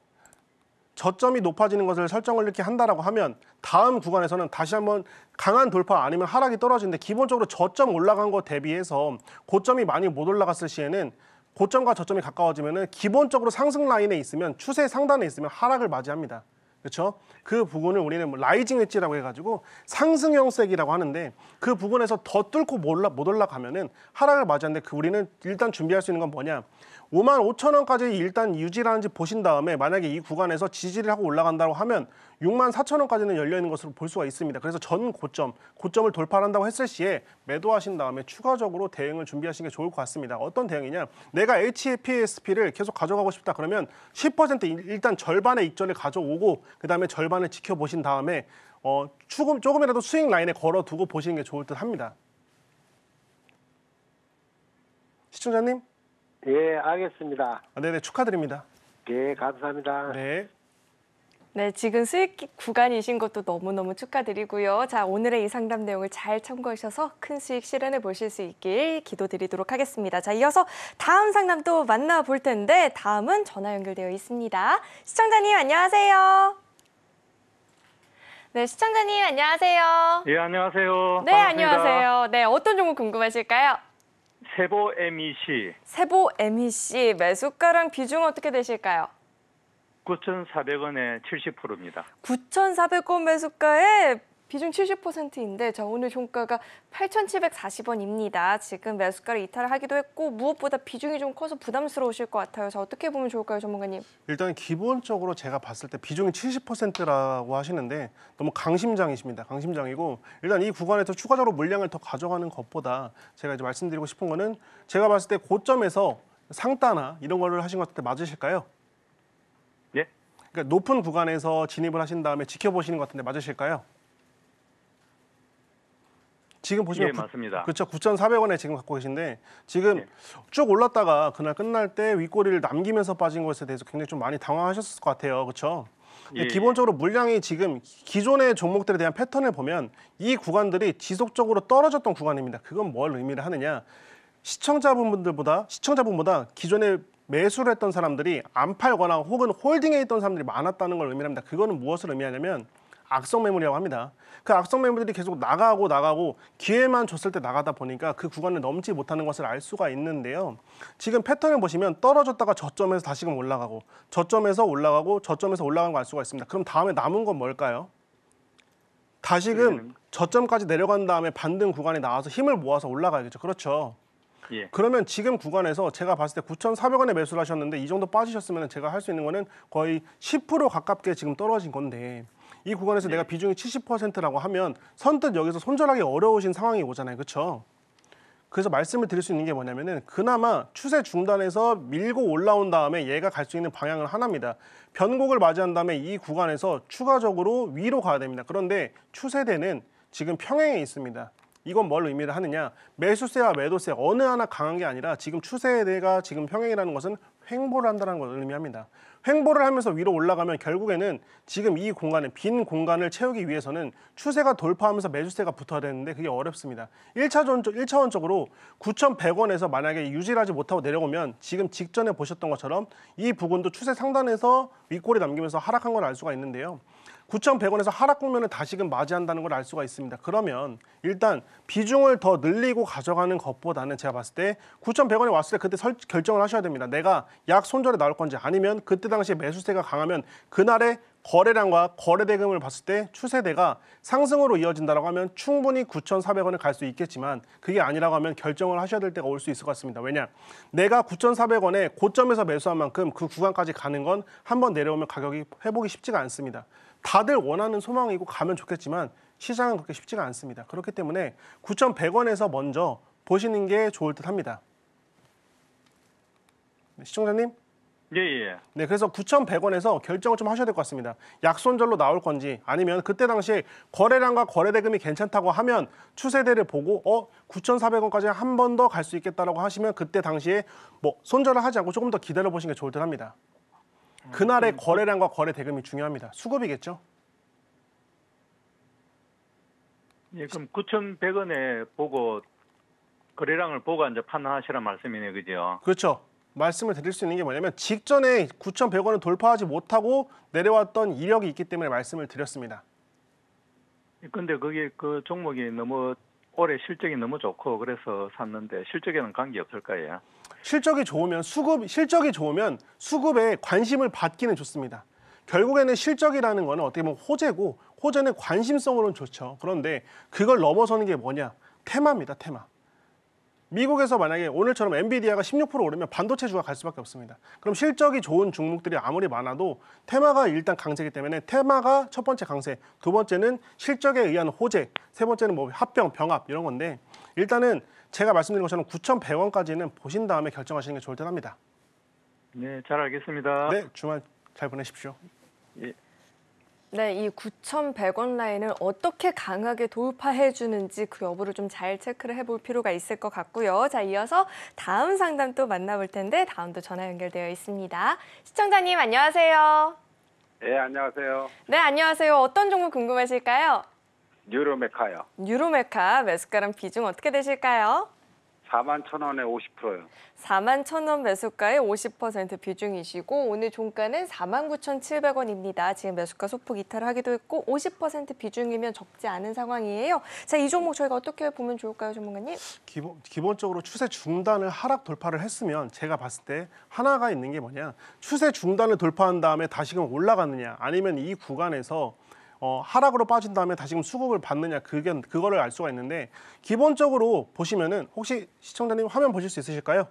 저점이 높아지는 것을 설정을 이렇게 한다라고 하면 다음 구간에서는 다시 한번 강한 돌파 아니면 하락이 떨어지는데 기본적으로 저점 올라간 거 대비해서 고점이 많이 못 올라갔을 시에는 고점과 저점이 가까워지면 은 기본적으로 상승 라인에 있으면 추세 상단에 있으면 하락을 맞이합니다. 그렇죠? 그 부분을 우리는 뭐 라이징 엣지라고 해가지고 상승형색이라고 하는데 그 부분에서 더 뚫고 못 올라가면은 하락을 맞이하는데 그 우리는 일단 준비할 수 있는 건 뭐냐? 5만 5천 원까지 일단 유지라는지 보신 다음에 만약에 이 구간에서 지지를 하고 올라간다고 하면 6만 4천 원까지는 열려 있는 것으로 볼 수가 있습니다. 그래서 전 고점, 고점을 돌파한다고 했을 시에 매도하신 다음에 추가적으로 대응을 준비하시는 게 좋을 것 같습니다. 어떤 대응이냐? 내가 HPSP를 계속 가져가고 싶다 그러면 10% 일단 절반의 익전을 가져오고 그다음에 절반을 지켜보신 다음에 어, 조금, 조금이라도 수익 라인에 걸어두고 보시는 게 좋을 듯 합니다. 시청자님 예, 알겠습니다. 아, 네네, 축하드립니다. 예, 감사합니다. 네. 네, 지금 수익 구간이신 것도 너무너무 축하드리고요. 자, 오늘의 이 상담 내용을 잘 참고하셔서 큰 수익 실현해 보실 수 있길 기도드리도록 하겠습니다. 자, 이어서 다음 상담 도 만나볼 텐데 다음은 전화 연결되어 있습니다. 시청자님 안녕하세요. 네, 시청자님 안녕하세요. 예, 안녕하세요. 네, 반갑습니다. 안녕하세요. 네, 어떤 종목 궁금하실까요? 세보 에미 씨. E 세보 에미 씨 e 매수가랑 비중 어떻게 되실까요? 9,400원에 70%입니다. 9,400원 매수가에 비중 70%인데 자 오늘 종가가 8,740원입니다. 지금 매수가를 이탈 하기도 했고 무엇보다 비중이 좀 커서 부담스러우실 것 같아요. 자 어떻게 보면 좋을까요, 전문가님? 일단 기본적으로 제가 봤을 때 비중이 70%라고 하시는데 너무 강심장이십니다. 강심장이고 일단 이 구간에서 추가적으로 물량을 더 가져가는 것보다 제가 이제 말씀드리고 싶은 거는 제가 봤을 때 고점에서 상따나 이런 거를 하신 것같은데 맞으실까요? 예. 그러니까 높은 구간에서 진입을 하신 다음에 지켜보시는 것 같은데 맞으실까요? 지금 보시면 예, 맞습니다. 그렇죠. 9,400원에 지금 갖고 계신데 지금 예. 쭉 올랐다가 그날 끝날 때 윗꼬리를 남기면서 빠진 것에 대해서 굉장히 좀 많이 당황하셨을 것 같아요. 그렇죠? 예, 기본적으로 물량이 지금 기존의 종목들에 대한 패턴을 보면 이 구간들이 지속적으로 떨어졌던 구간입니다. 그건 뭘 의미를 하느냐? 시청자분들보다 시청자분보다 기존에 매수를 했던 사람들이 안 팔거나 혹은 홀딩에 있던 사람들이 많았다는 걸 의미합니다. 그거는 무엇을 의미하냐면 악성 매물이라고 합니다. 그 악성 매물들이 계속 나가고 나가고 기회만 줬을 때 나가다 보니까 그 구간을 넘지 못하는 것을 알 수가 있는데요. 지금 패턴을 보시면 떨어졌다가 저점에서 다시금 올라가고 저점에서 올라가고 저점에서 올라간 거 알 수가 있습니다. 그럼 다음에 남은 건 뭘까요? 다시금 네. 저점까지 내려간 다음에 반등 구간에 나와서 힘을 모아서 올라가야겠죠. 그렇죠. 예. 그러면 지금 구간에서 제가 봤을 때 9,400원에 매수를 하셨는데 이 정도 빠지셨으면 제가 할 수 있는 거는 거의 10% 가깝게 지금 떨어진 건데 이 구간에서 네. 내가 비중이 70%라고 하면 선뜻 여기서 손절하기 어려우신 상황이 오잖아요. 그렇죠? 그래서 말씀을 드릴 수 있는 게 뭐냐면은 그나마 추세 중단에서 밀고 올라온 다음에 얘가 갈 수 있는 방향은 하나입니다. 변곡을 맞이한 다음에 이 구간에서 추가적으로 위로 가야 됩니다. 그런데 추세대는 지금 평행에 있습니다. 이건 뭘 의미를 하느냐 매수세와 매도세 어느 하나 강한 게 아니라 지금 추세대가 에 지금 평행이라는 것은 횡보를 한다는 걸 의미합니다. 횡보를 하면서 위로 올라가면 결국에는 지금 이공간에빈 공간을 채우기 위해서는 추세가 돌파하면서 매수세가 붙어야 되는데 그게 어렵습니다. 1차전 1차원적으로 9,100원에서 만약에 유지하지 못하고 내려오면 지금 직전에 보셨던 것처럼 이 부분도 추세 상단에서 윗골이 남기면서 하락한 걸 알 수가 있는데요. 9,100원에서 하락 국면을 다시금 맞이한다는 걸 알 수가 있습니다. 그러면 일단 비중을 더 늘리고 가져가는 것보다는 제가 봤을 때 9,100원에 왔을 때 그때 결정을 하셔야 됩니다. 내가 약 손절에 나올 건지 아니면 그때 당 당시에 매수세가 강하면 그날의 거래량과 거래대금을 봤을 때 추세대가 상승으로 이어진다고 하면 충분히 9,400원을 갈수 있겠지만 그게 아니라고 하면 결정을 하셔야 될 때가 올 수 있을 것 같습니다. 왜냐? 내가 9,400원에 고점에서 매수한 만큼 그 구간까지 가는 건 한번 내려오면 가격이 회복이 쉽지가 않습니다. 다들 원하는 소망이고 가면 좋겠지만 시장은 그렇게 쉽지가 않습니다. 그렇기 때문에 9,100원에서 먼저 보시는 게 좋을 듯 합니다. 네, 시청자님 예, 예, 예. 네, 그래서 9,100원에서 결정을 좀 하셔야 될 것 같습니다. 약손절로 나올 건지 아니면 그때 당시에 거래량과 거래대금이 괜찮다고 하면 추세대를 보고 어 9,400원까지 한 번 더 갈 수 있겠다라고 하시면 그때 당시에 뭐 손절을 하지 않고 조금 더 기다려 보시는 게 좋을 듯합니다. 그날의 음. 거래량과 거래대금이 중요합니다. 수급이겠죠. 예, 그럼 9,100원에 보고 거래량을 보고 이제 판단하시란 말씀이네요, 그죠? 그렇죠. 말씀을 드릴 수 있는 게 뭐냐면 직전에 9,100원을 돌파하지 못하고 내려왔던 이력이 있기 때문에 말씀을 드렸습니다. 근데 그게 그 종목이 너무 올해 실적이 너무 좋고 그래서 샀는데 실적에는 관계 없을 거예요. 실적이 좋으면 수급 실적이 좋으면 수급에 관심을 받기는 좋습니다. 결국에는 실적이라는 거는 어떻게 보면 호재고 호재는 관심성으로는 좋죠. 그런데 그걸 넘어서는 게 뭐냐? 테마입니다, 테마. 미국에서 만약에 오늘처럼 엔비디아가 16% 오르면 반도체 주가 갈 수밖에 없습니다. 그럼 실적이 좋은 종목들이 아무리 많아도 테마가 일단 강세기 이 때문에 테마가 첫 번째 강세, 두 번째는 실적에 의한 호재, 세 번째는 뭐 합병, 병합 이런 건데 일단은 제가 말씀드린 것처럼 9,100원까지는 보신 다음에 결정하시는 게 좋을 듯 합니다. 네, 잘 알겠습니다. 네, 주말 잘 보내십시오. 예. 네, 이 9,100원 라인을 어떻게 강하게 돌파해 주는지 그 여부를 좀 잘 체크를 해볼 필요가 있을 것 같고요. 자, 이어서 다음 상담 또 만나볼 텐데 다음도 전화 연결되어 있습니다. 시청자님 안녕하세요. 네, 안녕하세요. 네, 안녕하세요. 어떤 종목 궁금하실까요? 뉴로메카요. 뉴로메카 매수가랑 비중 어떻게 되실까요? 4만 천원에 50%요. 4만 천원 매수가의 50% 비중이시고 오늘 종가는 4만 9,700원입니다. 지금 매수가 소폭 이탈하기도 했고 50% 비중이면 적지 않은 상황이에요. 자, 이 종목 저희가 어떻게 보면 좋을까요, 전문가님? 기본, 기본적으로 추세 중단을 하락 돌파를 했으면 제가 봤을 때 하나가 있는 게 뭐냐. 추세 중단을 돌파한 다음에 다시금 올라가느냐 아니면 이 구간에서 어, 하락으로 빠진 다음에 다시금 수급을 받느냐 그게 그거를 알 수가 있는데 기본적으로 보시면은 혹시 시청자님 화면 보실 수 있으실까요?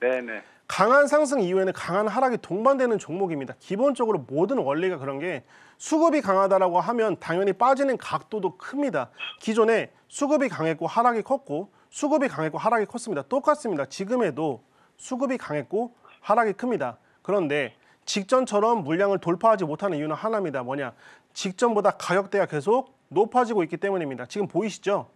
네네. 강한 상승 이후에는 강한 하락이 동반되는 종목입니다. 기본적으로 모든 원리가 그런 게 수급이 강하다라고 하면 당연히 빠지는 각도도 큽니다. 기존에 수급이 강했고 하락이 컸고 수급이 강했고 하락이 컸습니다. 똑같습니다. 지금에도 수급이 강했고 하락이 큽니다. 그런데 직전처럼 물량을 돌파하지 못하는 이유는 하나입니다. 뭐냐? 직전보다 가격대가 계속 높아지고 있기 때문입니다. 지금 보이시죠?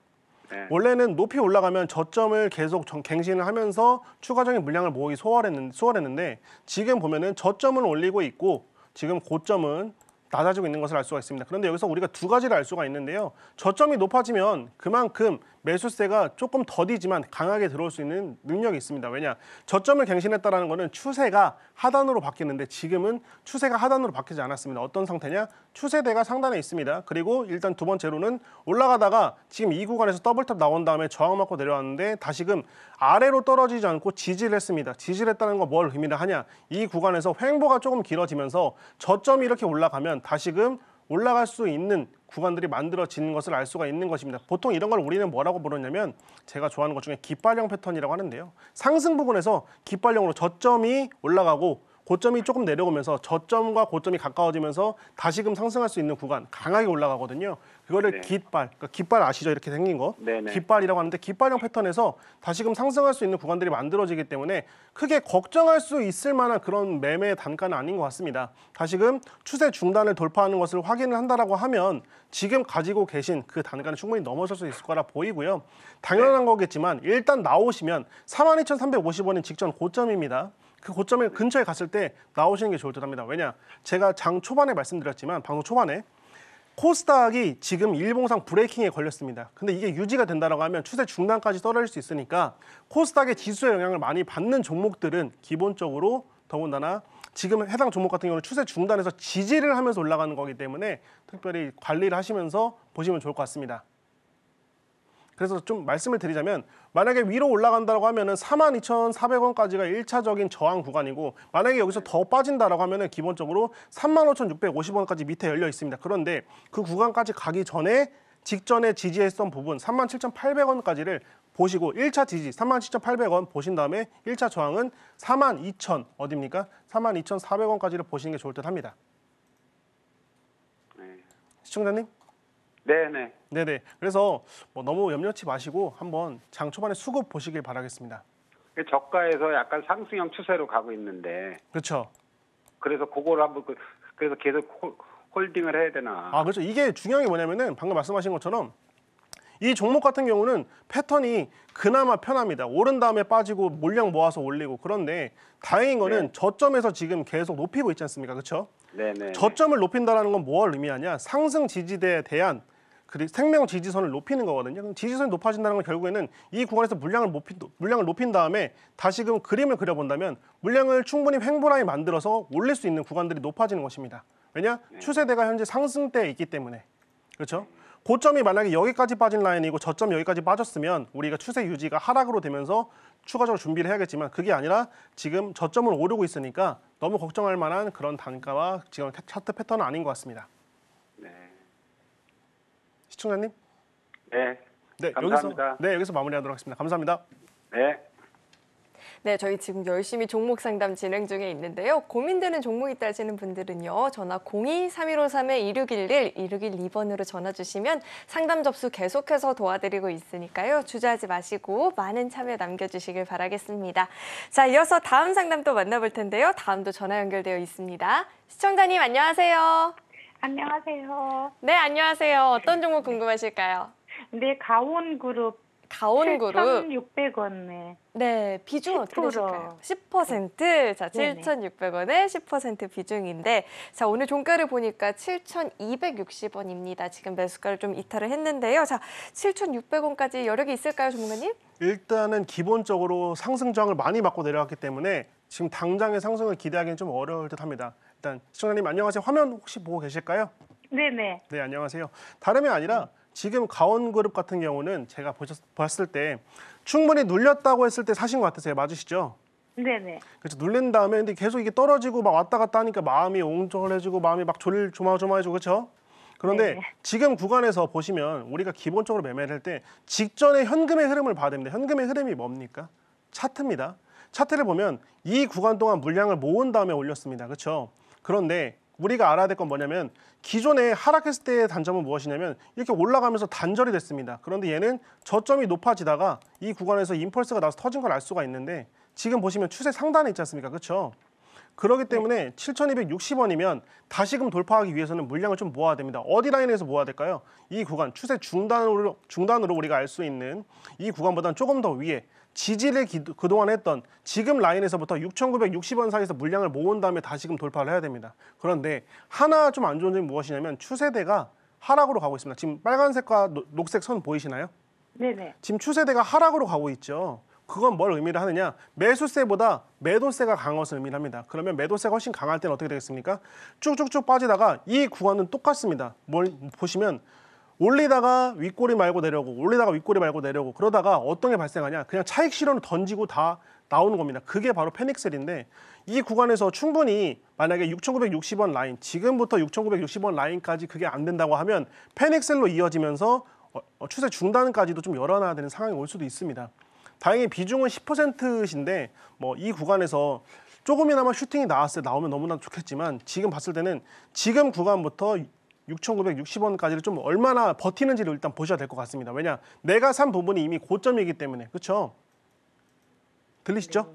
네. 원래는 높이 올라가면 저점을 계속 갱신을 하면서 추가적인 물량을 모으기 소홀했는데, 소홀했는데 지금 보면은 저점은 올리고 있고 지금 고점은 낮아지고 있는 것을 알 수가 있습니다. 그런데 여기서 우리가 두 가지를 알 수가 있는데요. 저점이 높아지면 그만큼 매수세가 조금 더디지만 강하게 들어올 수 있는 능력이 있습니다. 왜냐? 저점을 갱신했다는 라 거는 추세가 하단으로 바뀌는데 지금은 추세가 하단으로 바뀌지 않았습니다. 어떤 상태냐? 추세대가 상단에 있습니다. 그리고 일단 두 번째로는 올라가다가 지금 이 구간에서 더블탑 나온 다음에 저항 맞고 내려왔는데 다시금 아래로 떨어지지 않고 지지를 했습니다. 지지를 했다는 건뭘 의미를 하냐? 이 구간에서 횡보가 조금 길어지면서 저점이 이렇게 올라가면 다시금 올라갈 수 있는 구간들이 만들어지는 것을 알 수가 있는 것입니다. 보통 이런 걸 우리는 뭐라고 부르냐면 제가 좋아하는 것 중에 깃발형 패턴이라고 하는데요. 상승 부분에서 깃발형으로 저점이 올라가고 고점이 조금 내려오면서 저점과 고점이 가까워지면서 다시금 상승할 수 있는 구간 강하게 올라가거든요. 그거를 네. 깃발, 그러니까 깃발 아시죠? 이렇게 생긴 거. 네네. 네. 깃발이라고 하는데 깃발형 패턴에서 다시금 상승할 수 있는 구간들이 만들어지기 때문에 크게 걱정할 수 있을 만한 그런 매매 단가는 아닌 것 같습니다. 다시금 추세 중단을 돌파하는 것을 확인을 한다라고 하면 지금 가지고 계신 그 단가는 충분히 넘어설 수 있을 거라 보이고요. 당연한 네. 거겠지만 일단 나오시면 42,350원인 직전 고점입니다. 그 고점에 근처에 갔을 때 나오시는 게 좋을 듯 합니다. 왜냐? 제가 장 초반에 말씀드렸지만 방송 초반에 코스닥이 지금 일봉상 브레이킹에 걸렸습니다. 근데 이게 유지가 된다라고 하면 추세 중단까지 떨어질 수 있으니까 코스닥의 지수의 영향을 많이 받는 종목들은 기본적으로 더군다나 지금 해당 종목 같은 경우는 추세 중단에서 지지를 하면서 올라가는 거기 때문에 특별히 관리를 하시면서 보시면 좋을 것 같습니다. 그래서 좀 말씀을 드리자면 만약에 위로 올라간다고 하면은 42,400원까지가 1차적인 저항 구간이고 만약에 여기서 더 빠진다라고 하면은 기본적으로 35,650원까지 밑에 열려 있습니다. 그런데 그 구간까지 가기 전에 직전에 지지했던 부분 37,800원까지를 보시고 1차 지지 37,800원 보신 다음에 1차 저항은 42,000 어딥니까? 42,400원까지를 보시는 게 좋을 듯 합니다. 네. 시청자님? 네네. 네네. 그래서 뭐 너무 염려치 마시고 한번 장 초반에 수급 보시길 바라겠습니다. 그 저가에서 약간 상승형 추세로 가고 있는데. 그렇죠. 그래서 그걸 한번 그, 그래서 그 계속 홀, 홀딩을 해야 되나. 아 그렇죠. 이게 중요한 게 뭐냐면은 방금 말씀하신 것처럼 이 종목 같은 경우는 패턴이 그나마 편합니다. 오른 다음에 빠지고 물량 모아서 올리고 그런데 다행인 거는 네. 저점에서 지금 계속 높이고 있지 않습니까? 그렇죠? 네네. 저점을 높인다라는 건 뭘 의미하냐? 상승 지지대에 대한 그리고 생명 지지선을 높이는 거거든요. 그럼 지지선이 높아진다는 건 결국에는 이 구간에서 물량을 높인, 물량을 높인 다음에 다시금 그림을 그려본다면 물량을 충분히 횡보라인 만들어서 올릴 수 있는 구간들이 높아지는 것입니다. 왜냐? 네. 추세대가 현재 상승대에 있기 때문에. 그렇죠? 고점이 만약에 여기까지 빠진 라인이고 저점 여기까지 빠졌으면 우리가 추세 유지가 하락으로 되면서 추가적으로 준비를 해야겠지만 그게 아니라 지금 저점을 오르고 있으니까 너무 걱정할 만한 그런 단가와 지금 차트 패턴은 아닌 것 같습니다. 시청자님. 네. 네, 감사합니다. 여기서 네, 여기서 마무리하도록 하겠습니다. 감사합니다. 네. 네, 저희 지금 열심히 종목 상담 진행 중에 있는데요. 고민되는 종목이 따지는 분들은요. 전화 02-3153-2611, 1612번으로 전화 주시면 상담 접수 계속해서 도와드리고 있으니까요. 주저하지 마시고 많은 참여 남겨주시길 바라겠습니다. 자, 이어서 다음 상담 또 만나볼 텐데요. 다음도 전화 연결되어 있습니다. 시청자님 안녕하세요. 안녕하세요. 네, 안녕하세요. 어떤 종목 궁금하실까요? 네, 가온 그룹. 가온 그룹. 7,600원에. 네, 비중 10%. 어떻게 되실까요? 10%. 자, 7,600원에 10% 비중인데 자, 오늘 종가를 보니까 7,260원입니다. 지금 매수가를 좀 이탈을 했는데요. 자, 7,600원까지 여력이 있을까요, 전문가님? 일단은 기본적으로 상승 저을 많이 맞고 내려왔기 때문에 지금 당장의 상승을 기대하기는 좀 어려울 듯합니다. 일단 시청자님 안녕하세요. 화면 혹시 보고 계실까요? 네네. 네, 안녕하세요. 다름이 아니라 지금 가온그룹 같은 경우는 제가 보셨, 봤을 때 충분히 눌렸다고 했을 때 사신 것 같으세요. 맞으시죠? 네네. 그렇죠. 눌린 다음에 근데 계속 이게 떨어지고 막 왔다 갔다 하니까 마음이 옹졸해지고 마음이 막 졸, 조마조마해지고 그렇죠? 그런데 네 지금 구간에서 보시면 우리가 기본적으로 매매를 할 때 직전에 현금의 흐름을 봐야 됩니다. 현금의 흐름이 뭡니까? 차트입니다. 차트를 보면 이 구간 동안 물량을 모은 다음에 올렸습니다. 그렇죠? 그런데 우리가 알아야 될 건 뭐냐면 기존에 하락했을 때의 단점은 무엇이냐면 이렇게 올라가면서 단절이 됐습니다. 그런데 얘는 저점이 높아지다가 이 구간에서 임펄스가 나서 터진 걸 알 수가 있는데 지금 보시면 추세 상단에 있지 않습니까? 그렇죠? 그러기 네. 때문에 7,260원이면 다시금 돌파하기 위해서는 물량을 좀 모아야 됩니다. 어디 라인에서 모아야 될까요? 이 구간, 추세 중단으로, 중단으로 우리가 알 수 있는 이 구간보다는 조금 더 위에 지지를 기도, 그동안 했던 지금 라인에서부터 6,960원 사이에서 물량을 모은 다음에 다시금 돌파를 해야 됩니다. 그런데 하나 좀 안 좋은 점이 무엇이냐면 추세대가 하락으로 가고 있습니다. 지금 빨간색과 노, 녹색 선 보이시나요? 네네. 지금 추세대가 하락으로 가고 있죠. 그건 뭘 의미를 하느냐? 매수세보다 매도세가 강한 것을 의미 합니다. 그러면 매도세가 훨씬 강할 때는 어떻게 되겠습니까? 쭉쭉쭉 빠지다가 이 구간은 똑같습니다. 뭘 보시면 올리다가 윗꼬리 말고 내려오고 올리다가 윗꼬리 말고 내려오고 그러다가 어떤 게 발생하냐 그냥 차익 실현을 던지고 다 나오는 겁니다 그게 바로 패닉셀인데 이 구간에서 충분히 만약에 6,960원 라인 지금부터 6,960원 라인까지 그게 안 된다고 하면 패닉셀로 이어지면서 어, 어, 추세 중단까지도 좀 열어놔야 되는 상황이 올 수도 있습니다 다행히 비중은 1 0인데뭐 이 구간에서 조금이나마 슈팅이 나왔을 때 나오면 너무나 좋겠지만 지금 봤을 때는 지금 구간부터 6,960원까지를 좀 얼마나 버티는지를 일단 보셔야 될 것 같습니다. 왜냐, 내가 산 부분이 이미 고점이기 때문에 그렇죠? 들리시죠?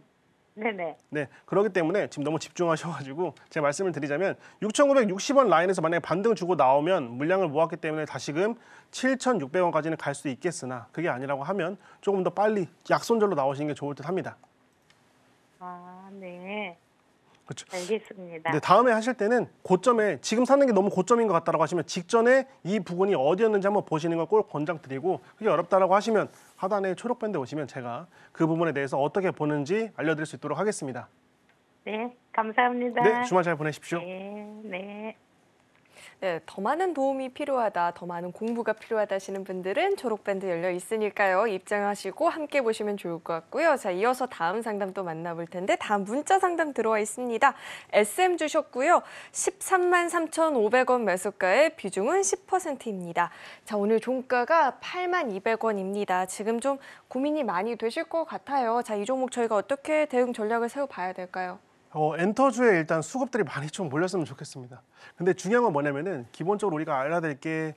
네네. 네, 네. 네. 그렇기 때문에 지금 너무 집중하셔가지고 제가 말씀을 드리자면 6,960원 라인에서 만약에 반등을 주고 나오면 물량을 모았기 때문에 다시금 7,600원까지는 갈 수 있겠으나 그게 아니라고 하면 조금 더 빨리 약손절로 나오시는 게 좋을 듯 합니다. 아, 네. 그렇죠. 알겠습니다. 네, 다음에 하실 때는 고점에 지금 사는 게 너무 고점인 것 같다라고 하시면 직전에 이 부분이 어디였는지 한번 보시는 걸 꼭 권장드리고 그게 어렵다라고 하시면 하단에 초록 밴드 오시면 제가 그 부분에 대해서 어떻게 보는지 알려드릴 수 있도록 하겠습니다. 네, 감사합니다. 네, 주말 잘 보내십시오. 네, 네. 예, 더 많은 도움이 필요하다, 더 많은 공부가 필요하다 하시는 분들은 졸업밴드 열려 있으니까요. 입장하시고 함께 보시면 좋을 것 같고요. 자, 이어서 다음 상담 또 만나볼 텐데 다음 문자 상담 들어와 있습니다. SM 주셨고요. 13만 3,500원 매수가에 비중은 10%입니다. 자, 오늘 종가가 8만 200원입니다. 지금 좀 고민이 많이 되실 것 같아요. 자, 이 종목 저희가 어떻게 대응 전략을 세워봐야 될까요? 어, 엔터주에 일단 수급들이 많이 좀 몰렸으면 좋겠습니다. 근데 중요한 건 뭐냐면은 기본적으로 우리가 알아야 될 게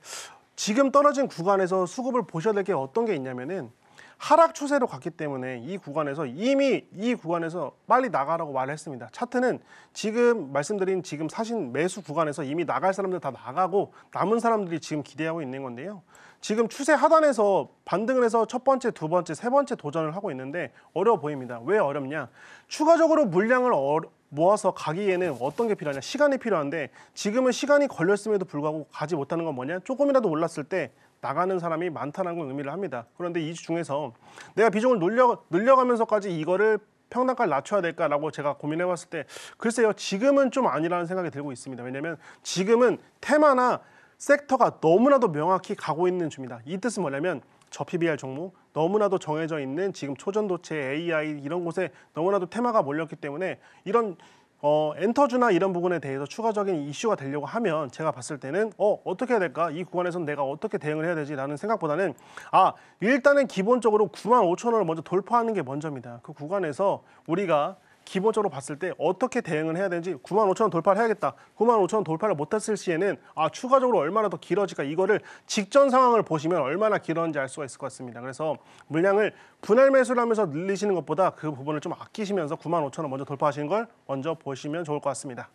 지금 떨어진 구간에서 수급을 보셔야 될 게 어떤 게 있냐면은 하락 추세로 갔기 때문에 이 구간에서 이미 이 구간에서 빨리 나가라고 말을 했습니다. 차트는 지금 말씀드린 지금 사신 매수 구간에서 이미 나갈 사람들 다 나가고 남은 사람들이 지금 기대하고 있는 건데요. 지금 추세 하단에서 반등을 해서 첫 번째, 두 번째, 세 번째 도전을 하고 있는데 어려워 보입니다. 왜 어렵냐? 추가적으로 물량을 어, 려 모아서 가기에는 어떤 게 필요하냐 시간이 필요한데 지금은 시간이 걸렸음에도 불구하고 가지 못하는 건 뭐냐 조금이라도 올랐을 때 나가는 사람이 많다는 걸 의미를 합니다 그런데 이 중에서 내가 비중을 늘려, 늘려가면서까지 이거를 평단가를 낮춰야 될까라고 제가 고민해 봤을 때 글쎄요 지금은 좀 아니라는 생각이 들고 있습니다 왜냐하면 지금은 테마나 섹터가 너무나도 명확히 가고 있는 중이다 이 뜻은 뭐냐면 저 PBR 종목 너무나도 정해져 있는 지금 초전도체 AI 이런 곳에 너무나도 테마가 몰렸기 때문에 이런 어, 엔터주나 이런 부분에 대해서 추가적인 이슈가 되려고 하면 제가 봤을 때는 어, 어떻게 해야 될까? 이 구간에선 내가 어떻게 대응을 해야 되지라는 생각보다는 아, 일단은 기본적으로 9만 5천 원을 먼저 돌파하는 게 먼저입니다. 그 구간에서 우리가 기본적으로 봤을 때 어떻게 대응을 해야 되는지 9만 5천 원 돌파를 해야겠다. 9만 5천 원 돌파를 못했을 시에는 아 추가적으로 얼마나 더 길어질까 이거를 직전 상황을 보시면 얼마나 길었는지 알 수가 있을 것 같습니다. 그래서 물량을 분할 매수를 하면서 늘리시는 것보다 그 부분을 좀 아끼시면서 9만 5천 원 먼저 돌파하시는 걸 먼저 보시면 좋을 것 같습니다.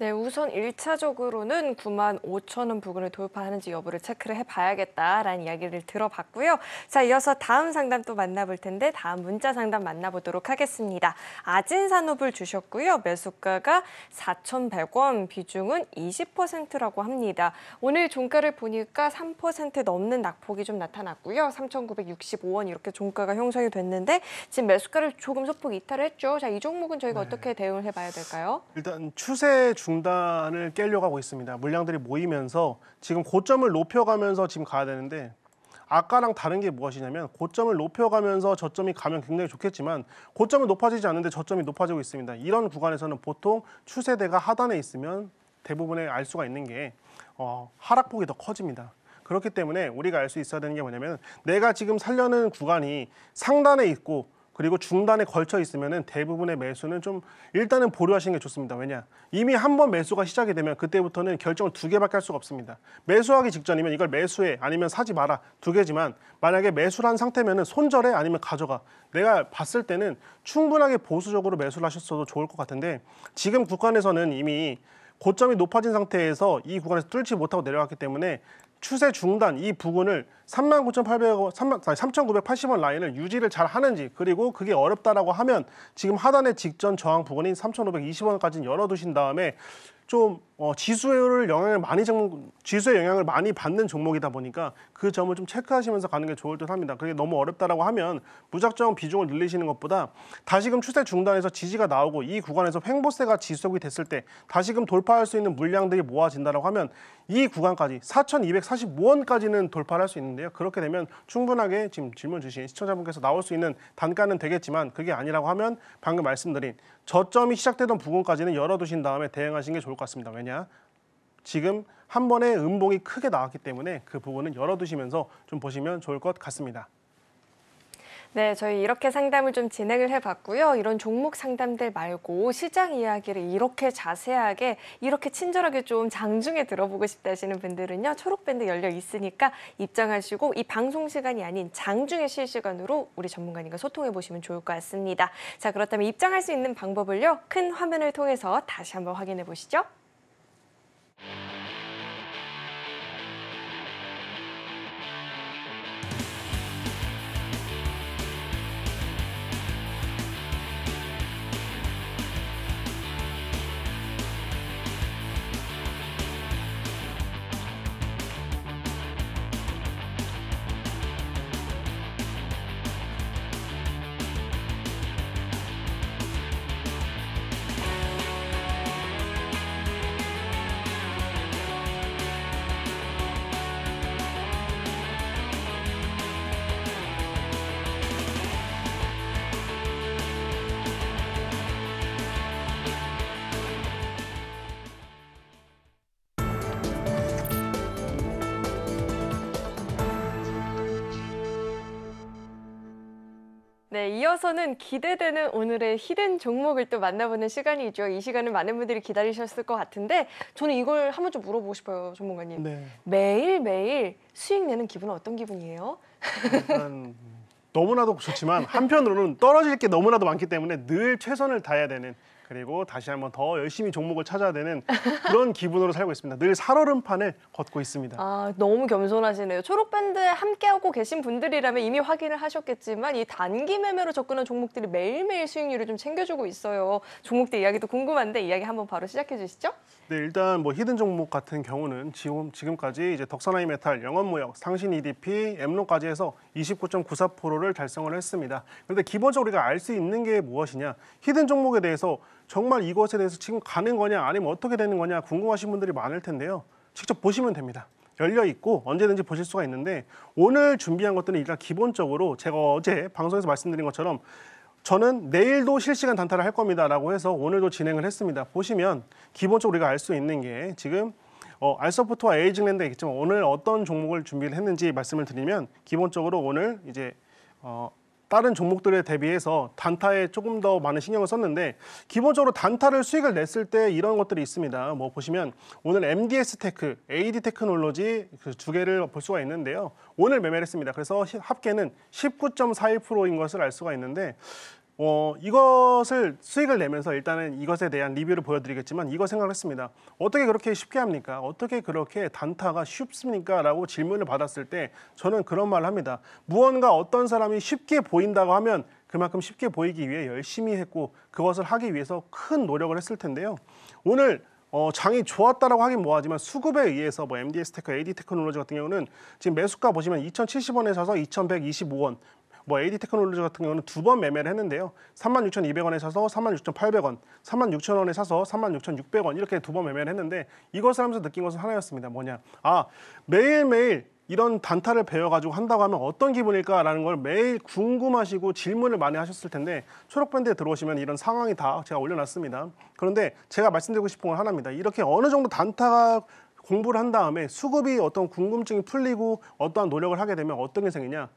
네, 우선 1차적으로는 9만 5천 원 부근을 돌파하는지 여부를 체크를 해봐야겠다라는 이야기를 들어봤고요. 자, 이어서 다음 상담 또 만나볼 텐데 다음 문자 상담 만나보도록 하겠습니다. 아진산업을 주셨고요. 매수가가 4,100원, 비중은 20%라고 합니다. 오늘 종가를 보니까 3% 넘는 낙폭이 좀 나타났고요. 3,965원 이렇게 종가가 형성이 됐는데 지금 매수가를 조금 소폭 이탈을 했죠. 자, 이 종목은 저희가 네. 어떻게 대응을 해봐야 될까요? 일단 추세 중단을 깨려고 하고 있습니다. 물량들이 모이면서 지금 고점을 높여가면서 지금 가야 되는데 아까랑 다른 게 무엇이냐면 고점을 높여가면서 저점이 가면 굉장히 좋겠지만 고점은 높아지지 않는데 저점이 높아지고 있습니다. 이런 구간에서는 보통 추세대가 하단에 있으면 대부분의 알 수가 있는 게 어, 하락폭이 더 커집니다. 그렇기 때문에 우리가 알 수 있어야 되는 게 뭐냐면 내가 지금 살려는 구간이 상단에 있고 그리고 중단에 걸쳐 있으면 대부분의 매수는 좀 일단은 보류하시는 게 좋습니다. 왜냐? 이미 한 번 매수가 시작이 되면 그때부터는 결정을 두 개밖에 할 수가 없습니다. 매수하기 직전이면 이걸 매수해 아니면 사지 마라 두 개지만 만약에 매수를 한 상태면 손절해 아니면 가져가 내가 봤을 때는 충분하게 보수적으로 매수를 하셨어도 좋을 것 같은데 지금 구간에서는 이미 고점이 높아진 상태에서 이 구간에서 뚫지 못하고 내려갔기 때문에 추세 중단 이 부분을 39,800원, 3,980원 라인을 유지를 잘 하는지 그리고 그게 어렵다라고 하면 지금 하단의 직전 저항 부분인 3,520원까지 열어두신 다음에 좀 어, 지수를 영향을 많이 정, 지수의 영향을 많이 받는 종목이다 보니까 그 점을 좀 체크하시면서 가는 게 좋을 듯합니다. 그게 너무 어렵다라고 하면 무작정 비중을 늘리시는 것보다 다시금 추세 중단에서 지지가 나오고 이 구간에서 횡보세가 지속이 됐을 때 다시금 돌파할 수 있는 물량들이 모아진다라고 하면 이 구간까지 4,245원까지는 돌파할수 있는데요. 그렇게 되면 충분하게 지금 질문 주신 시청자분께서 나올 수 있는 단가는 되겠지만 그게 아니라고 하면 방금 말씀드린 저점이 시작되던 부분까지는 열어두신 다음에 대응하신 게 좋을 것것 같습니다. 왜냐? 지금 한 번에 음봉이 크게 나왔기 때문에 그 부분은 열어두시면서 좀 보시면 좋을 것 같습니다. 네, 저희 이렇게 상담을 좀 진행을 해봤고요. 이런 종목 상담들 말고 시장 이야기를 이렇게 자세하게 이렇게 친절하게 좀 장중에 들어보고 싶다 하시는 분들은요. 초록밴드 열려 있으니까 입장하시고 이 방송 시간이 아닌 장중에 실시간으로 우리 전문가님과 소통해 보시면 좋을 것 같습니다. 자, 그렇다면 입장할 수 있는 방법을요. 큰 화면을 통해서 다시 한번 확인해 보시죠. 이어서는 기대되는 오늘의 히든 종목을 또 만나보는 시간이죠. 이 시간은 많은 분들이 기다리셨을 것 같은데 저는 이걸 한번 좀 물어보고 싶어요, 전문가님. 네. 매일매일 수익 내는 기분은 어떤 기분이에요? 일단 너무나도 좋지만 한편으로는 떨어질 게 너무나도 많기 때문에 늘 최선을 다해야 되는 그리고 다시 한번 더 열심히 종목을 찾아야 되는 그런 기분으로 살고 있습니다. 늘 살얼음판을 걷고 있습니다. 아 너무 겸손하시네요. 초록밴드에 함께하고 계신 분들이라면 이미 확인을 하셨겠지만 이 단기 매매로 접근한 종목들이 매일매일 수익률을 좀 챙겨주고 있어요. 종목들 이야기도 궁금한데 이야기 한번 바로 시작해 주시죠. 네 일단 뭐 히든 종목 같은 경우는 지금 지금까지 이제 덕산아이 메탈, 영업무역 상신 EDP, 엠론까지 해서 29.94%를 달성을 했습니다. 그런데 기본적으로 우리가 알 수 있는 게 무엇이냐? 히든 종목에 대해서 정말 이것에 대해서 지금 가는 거냐 아니면 어떻게 되는 거냐 궁금하신 분들이 많을 텐데요. 직접 보시면 됩니다. 열려 있고 언제든지 보실 수가 있는데 오늘 준비한 것들은 일단 기본적으로 제가 어제 방송에서 말씀드린 것처럼 저는 내일도 실시간 단타를 할 겁니다라고 해서 오늘도 진행을 했습니다. 보시면 기본적으로 우리가 알 수 있는 게 지금 어, 알소프트와 에이징랜드에 있겠지만 오늘 어떤 종목을 준비를 했는지 말씀을 드리면 기본적으로 오늘 이제 어, 다른 종목들에 대비해서 단타에 조금 더 많은 신경을 썼는데 기본적으로 단타를 수익을 냈을 때 이런 것들이 있습니다. 뭐 보시면 오늘 MDS 테크, AD 테크놀로지 그 두 개를 볼 수가 있는데요. 오늘 매매를 했습니다. 그래서 합계는 19.41%인 것을 알 수가 있는데 어, 이것을 수익을 내면서 일단은 이것에 대한 리뷰를 보여드리겠지만 이거 생각했습니다. 어떻게 그렇게 쉽게 합니까? 어떻게 그렇게 단타가 쉽습니까? 라고 질문을 받았을 때 저는 그런 말을 합니다. 무언가 어떤 사람이 쉽게 보인다고 하면 그만큼 쉽게 보이기 위해 열심히 했고 그것을 하기 위해서 큰 노력을 했을 텐데요. 오늘 어, 장이 좋았다라고 하긴 뭐하지만 수급에 의해서 뭐 MDS 테크, AD 테크놀로지 같은 경우는 지금 매수가 보시면 2,070원에 사서 2,125원, 뭐 AD 테크놀로지 같은 경우는 두 번 매매를 했는데요. 36,200원에 사서 36,800원, 36,000원에 사서 36,600원 이렇게 두 번 매매를 했는데 이것을 하면서 느낀 것은 하나였습니다. 뭐냐? 아, 매일매일 이런 단타를 배워가지고 한다고 하면 어떤 기분일까라는 걸 매일 궁금하시고 질문을 많이 하셨을 텐데 초록밴드에 들어오시면 이런 상황이 다 제가 올려놨습니다. 그런데 제가 말씀드리고 싶은 건 하나입니다. 이렇게 어느 정도 단타가 공부를 한 다음에 수급이 어떤 궁금증이 풀리고 어떠한 노력을 하게 되면 어떤 게 생기냐?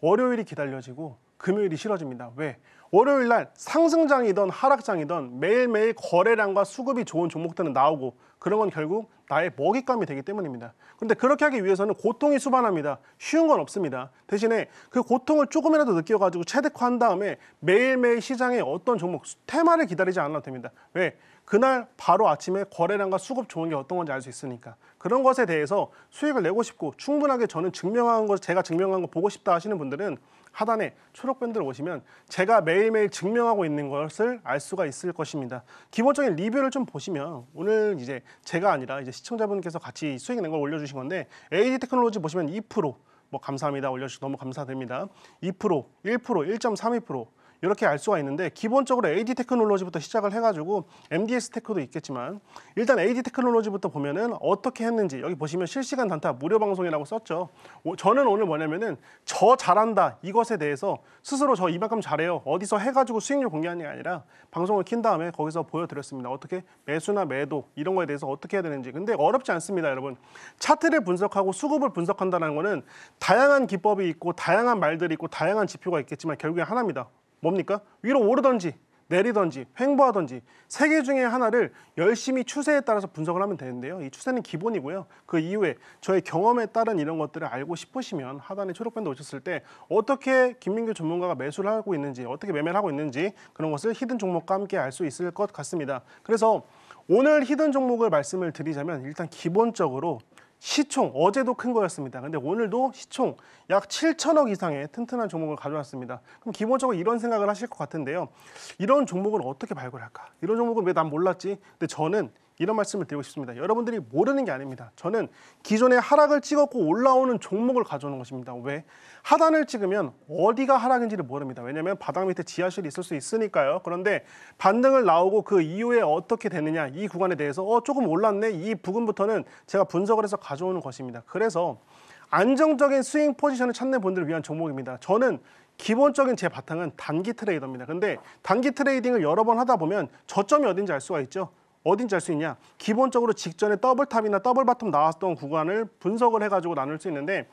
월요일이 기다려지고 금요일이 싫어집니다. 왜? 월요일 날 상승장이던 하락장이던 매일매일 거래량과 수급이 좋은 종목들은 나오고 그런 건 결국 나의 먹잇감이 되기 때문입니다. 그런데 그렇게 하기 위해서는 고통이 수반합니다. 쉬운 건 없습니다. 대신에 그 고통을 조금이라도 느껴가지고 체득한 다음에 매일매일 시장에 어떤 종목, 테마를 기다리지 않아도 됩니다. 왜? 그날 바로 아침에 거래량과 수급 좋은 게 어떤 건지 알 수 있으니까 그런 것에 대해서 수익을 내고 싶고 충분하게 저는 증명한 것 제가 증명한 거 보고 싶다 하시는 분들은 하단에 초록 밴드를 오시면 제가 매일매일 증명하고 있는 것을 알 수가 있을 것입니다. 기본적인 리뷰를 좀 보시면 오늘 이제 제가 아니라 이제 시청자분께서 같이 수익 낸 걸 올려주신 건데 AD 테크놀로지 보시면 2%뭐 감사합니다 올려주셔서 너무 감사드립니다. 2%, 1%, 1.32%, 이렇게 알 수가 있는데 기본적으로 AD 테크놀로지부터 시작을 해가지고 MDS 테크도 있겠지만 일단 AD 테크놀로지부터 보면은 어떻게 했는지 여기 보시면 실시간 단타 무료 방송이라고 썼죠. 저는 오늘 뭐냐면은 저 잘한다 이것에 대해서 스스로 저 이만큼 잘해요 어디서 해가지고 수익률 공개하는 게 아니라 방송을 킨 다음에 거기서 보여드렸습니다. 어떻게 매수나 매도 이런 거에 대해서 어떻게 해야 되는지 근데 어렵지 않습니다 여러분. 차트를 분석하고 수급을 분석한다는 거는 다양한 기법이 있고 다양한 말들이 있고 다양한 지표가 있겠지만 결국에 하나입니다. 뭡니까? 위로 오르던지 내리던지 횡보하던지 세 개 중에 하나를 열심히 추세에 따라서 분석을 하면 되는데요. 이 추세는 기본이고요. 그 이후에 저의 경험에 따른 이런 것들을 알고 싶으시면 하단에 초록밴드 오셨을 때 어떻게 김민규 전문가가 매수를 하고 있는지 어떻게 매매를 하고 있는지 그런 것을 히든 종목과 함께 알 수 있을 것 같습니다. 그래서 오늘 히든 종목을 말씀을 드리자면 일단 기본적으로 시총 어제도 큰 거였습니다. 근데 오늘도 시총 약 7천억 이상의 튼튼한 종목을 가져왔습니다. 그럼 기본적으로 이런 생각을 하실 것 같은데요. 이런 종목을 어떻게 발굴할까? 이런 종목은왜 난 몰랐지? 근데 저는 이런 말씀을 드리고 싶습니다. 여러분들이 모르는 게 아닙니다. 저는 기존에 하락을 찍었고 올라오는 종목을 가져오는 것입니다. 왜? 하단을 찍으면 어디가 하락인지를 모릅니다. 왜냐하면 바닥 밑에 지하실이 있을 수 있으니까요. 그런데 반등을 나오고 그 이후에 어떻게 되느냐 이 구간에 대해서 어 조금 올랐네 이 부분부터는 제가 분석을 해서 가져오는 것입니다. 그래서 안정적인 스윙 포지션을 찾는 분들을 위한 종목입니다. 저는 기본적인 제 바탕은 단기 트레이더입니다. 근데 단기 트레이딩을 여러 번 하다 보면 저점이 어딘지 알 수가 있죠. 어딘지 알 수 있냐? 기본적으로 직전에 더블 탑이나 더블 바텀 나왔던 구간을 분석을 해가지고 나눌 수 있는데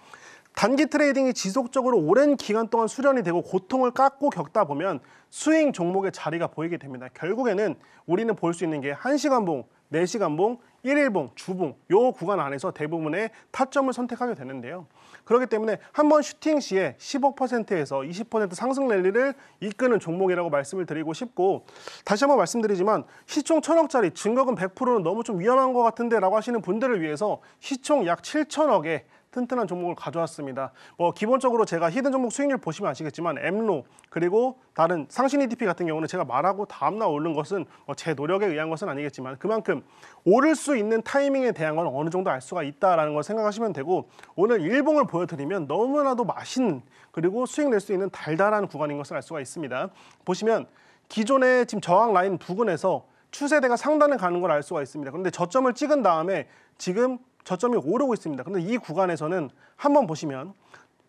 단기 트레이딩이 지속적으로 오랜 기간 동안 수련이 되고 고통을 깎고 겪다 보면 수익 종목의 자리가 보이게 됩니다. 결국에는 우리는 볼 수 있는 게1시간봉4시간봉1일봉 주봉 요 구간 안에서 대부분의 타점을 선택하게 되는데요. 그렇기 때문에 한번 슈팅 시에 15%에서 20% 상승 랠리를 이끄는 종목이라고 말씀을 드리고 싶고 다시 한번 말씀드리지만 시총 천억짜리 증거금 100%는 너무 좀 위험한 것 같은데 라고 하시는 분들을 위해서 시총 약 7천억에 튼튼한 종목을 가져왔습니다. 뭐 기본적으로 제가 히든 종목 수익률 보시면 아시겠지만 엠로 그리고 다른 상신 EDP 같은 경우는 제가 말하고 다음날 오른 것은 뭐제 노력에 의한 것은 아니겠지만 그만큼 오를 수 있는 타이밍에 대한 건 어느 정도 알 수가 있다라는 걸 생각하시면 되고 오늘 일봉을 보여드리면 너무나도 맛있는 그리고 수익 낼 수 있는 달달한 구간인 것을 알 수가 있습니다. 보시면 기존의 지금 저항 라인 부근에서 추세대가 상단을 가는 걸 알 수가 있습니다. 그런데 저점을 찍은 다음에 지금 저점이 오르고 있습니다. 그런데 이 구간에서는 한번 보시면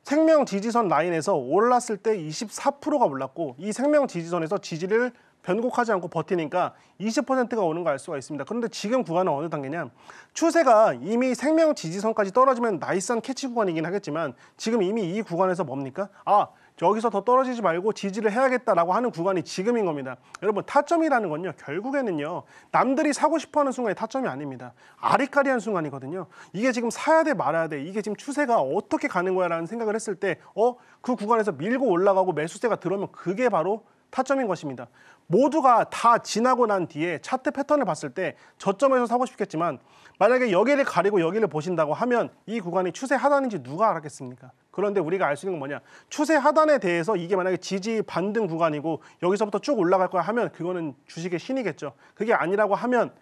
생명 지지선 라인에서 올랐을 때 24%가 올랐고 이 생명 지지선에서 지지를 변곡하지 않고 버티니까 20%가 오는 걸 알 수가 있습니다. 그런데 지금 구간은 어느 단계냐? 추세가 이미 생명 지지선까지 떨어지면 나이스한 캐치 구간이긴 하겠지만 지금 이미 이 구간에서 뭡니까? 아, 여기서 더 떨어지지 말고 지지를 해야겠다라고 하는 구간이 지금인 겁니다. 여러분 타점이라는 건요. 결국에는요. 남들이 사고 싶어하는 순간이 타점이 아닙니다. 아리까리한 순간이거든요. 이게 지금 사야 돼 말아야 돼. 이게 지금 추세가 어떻게 가는 거야 라는 생각을 했을 때 어? 그 구간에서 밀고 올라가고 매수세가 들어오면 그게 바로 타점인 것입니다. 모두가 다 지나고 난 뒤에 차트 패턴을 봤을 때 저점에서 사고 싶겠지만 만약에 여기를 가리고 여기를 보신다고 하면 이 구간이 추세 하단인지 누가 알았겠습니까? 그런데 우리가 알 수 있는 건 뭐냐 추세 하단에 대해서 이게 만약에 지지 반등 구간이고 여기서부터 쭉 올라갈 거야 하면 그거는 주식의 신이겠죠 그게 아니라고 하면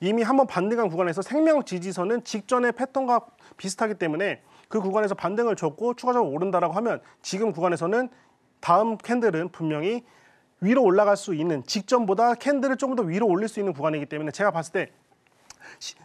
이미 한번 반등한 구간에서 생명 지지선은 직전의 패턴과 비슷하기 때문에 그 구간에서 반등을 줬고 추가적으로 오른다라고 하면 지금 구간에서는 다음 캔들은 분명히 위로 올라갈 수 있는 직전보다 캔들을 조금 더 위로 올릴 수 있는 구간이기 때문에 제가 봤을 때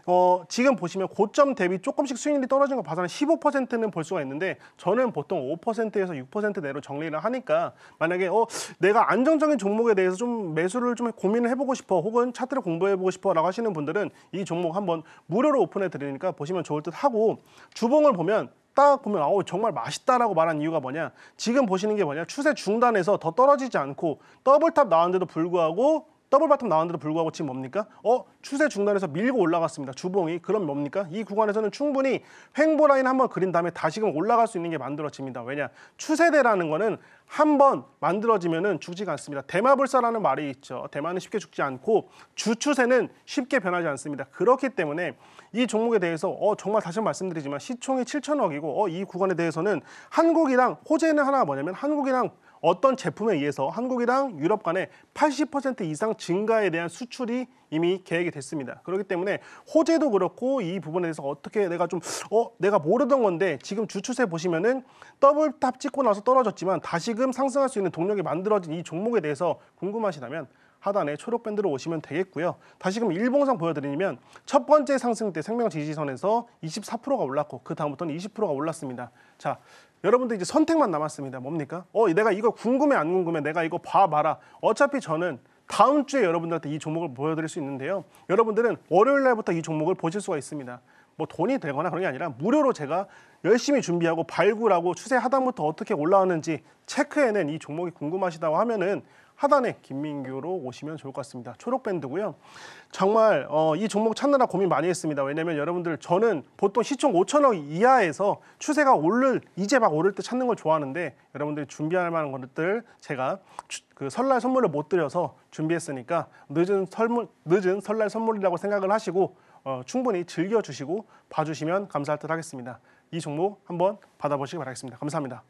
어, 지금 보시면 고점 대비 조금씩 수익률이 떨어진 거 봐서는 15%는 볼 수가 있는데 저는 보통 5%에서 6% 내로 정리를 하니까 만약에 어 내가 안정적인 종목에 대해서 좀 매수를 좀 고민을 해보고 싶어 혹은 차트를 공부해보고 싶어라고 하시는 분들은 이 종목 한번 무료로 오픈해 드리니까 보시면 좋을 듯 하고 주봉을 보면 딱 보면 아우 정말 맛있다라고 말한 이유가 뭐냐 지금 보시는 게 뭐냐 추세 중단에서 더 떨어지지 않고 더블탑 나왔는데도 불구하고 더블 바텀 나왔는데도 불구하고 지금 뭡니까? 어 추세 중단에서 밀고 올라갔습니다. 주봉이 그럼 뭡니까? 이 구간에서는 충분히 횡보 라인 한번 그린 다음에 다시금 올라갈 수 있는 게 만들어집니다. 왜냐 추세대라는 거는 한번 만들어지면은 죽지가 않습니다. 대마불사라는 말이 있죠. 대마는 쉽게 죽지 않고 주추세는 쉽게 변하지 않습니다. 그렇기 때문에 이 종목에 대해서 어 정말 다시 말씀드리지만 시총이 7천억이고 어 이 구간에 대해서는 한국이랑 호재는 하나 뭐냐면 한국이랑 어떤 제품에 의해서 한국이랑 유럽 간의80% 이상 증가에 대한 수출이 이미 계획이 됐습니다. 그렇기 때문에 호재도 그렇고 이 부분에 대해서 어떻게 내가 좀 어 내가 모르던 건데 지금 주추세 보시면은 더블 탑 찍고 나서 떨어졌지만 다시금 상승할 수 있는 동력이 만들어진 이 종목에 대해서 궁금하시다면 하단에 초록 밴드로 오시면 되겠고요. 다시 금 일봉상 보여드리면 첫 번째 상승 때 생명 지지선에서 24%가 올랐고 그 다음부터는 20%가 올랐습니다. 자, 여러분들 이제 선택만 남았습니다. 뭡니까? 어, 내가 이거 궁금해 안 궁금해. 내가 이거 봐 봐라. 어차피 저는 다음 주에 여러분들한테 이 종목을 보여드릴 수 있는데요. 여러분들은 월요일 날부터 이 종목을 보실 수가 있습니다. 뭐 돈이 되거나 그런 게 아니라 무료로 제가 열심히 준비하고 발굴하고 추세 하단부터 어떻게 올라왔는지 체크해낸 이 종목이 궁금하시다고 하면은 하단에 김민규로 오시면 좋을 것 같습니다. 초록 밴드고요. 정말 어, 이 종목 찾느라 고민 많이 했습니다. 왜냐면 여러분들 저는 보통 시총 5천억 이하에서 추세가 오를 이제 막 오를 때 찾는 걸 좋아하는데 여러분들이 준비할 만한 것들 제가 그 설날 선물을 못 드려서 준비했으니까 늦은 선물 늦은 설날 선물이라고 생각을 하시고 어, 충분히 즐겨주시고 봐주시면 감사할 듯 하겠습니다. 이 종목 한번 받아보시기 바라겠습니다. 감사합니다.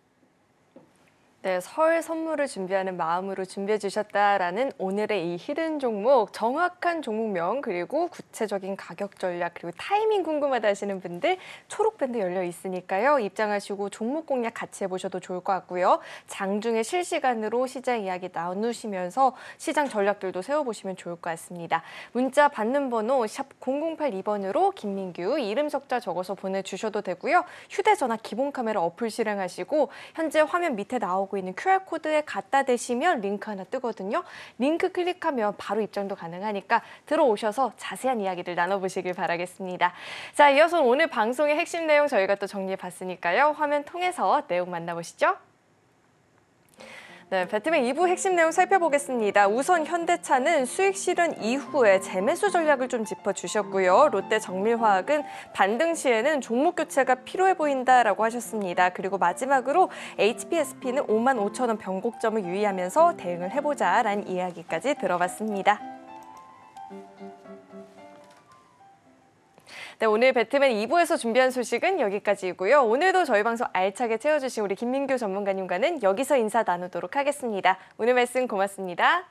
네, 설 선물을 준비하는 마음으로 준비해 주셨다라는 오늘의 이 히든 종목, 정확한 종목명, 그리고 구체적인 가격 전략, 그리고 타이밍 궁금하다 하시는 분들 초록밴드 열려 있으니까요. 입장하시고 종목 공략 같이 해보셔도 좋을 것 같고요. 장중에 실시간으로 시장 이야기 나누시면서 시장 전략들도 세워보시면 좋을 것 같습니다. 문자 받는 번호 샵 0082번으로 김민규 이름 적자 적어서 보내주셔도 되고요. 휴대전화 기본 카메라 어플 실행하시고 현재 화면 밑에 나오고 나오고 있는 QR코드에 갖다 대시면 링크 하나 뜨거든요. 링크 클릭하면 바로 입장도 가능하니까 들어오셔서 자세한 이야기를 나눠보시길 바라겠습니다. 자, 이어서 오늘 방송의 핵심 내용 저희가 또 정리해봤으니까요. 화면 통해서 내용 만나보시죠. 네, 배트맨 2부 핵심 내용 살펴보겠습니다. 우선 현대차는 수익 실현 이후에 재매수 전략을 좀 짚어주셨고요. 롯데 정밀화학은 반등 시에는 종목 교체가 필요해 보인다라고 하셨습니다. 그리고 마지막으로 HPSP는 5만 5천 원 변곡점을 유의하면서 대응을 해보자라는 이야기까지 들어봤습니다. 네, 오늘 배트맨 2부에서 준비한 소식은 여기까지이고요. 오늘도 저희 방송 알차게 채워주신 우리 김민규 전문가님과는 여기서 인사 나누도록 하겠습니다. 오늘 말씀 고맙습니다.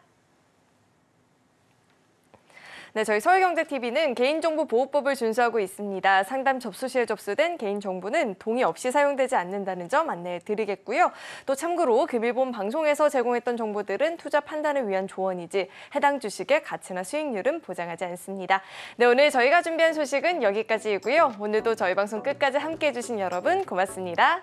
네, 저희 서울경제TV는 개인정보보호법을 준수하고 있습니다. 상담 접수 시에 접수된 개인정보는 동의 없이 사용되지 않는다는 점 안내해 드리겠고요. 또 참고로 금일본 방송에서 제공했던 정보들은 투자 판단을 위한 조언이지 해당 주식의 가치나 수익률은 보장하지 않습니다. 네, 오늘 저희가 준비한 소식은 여기까지이고요. 오늘도 저희 방송 끝까지 함께해 주신 여러분 고맙습니다.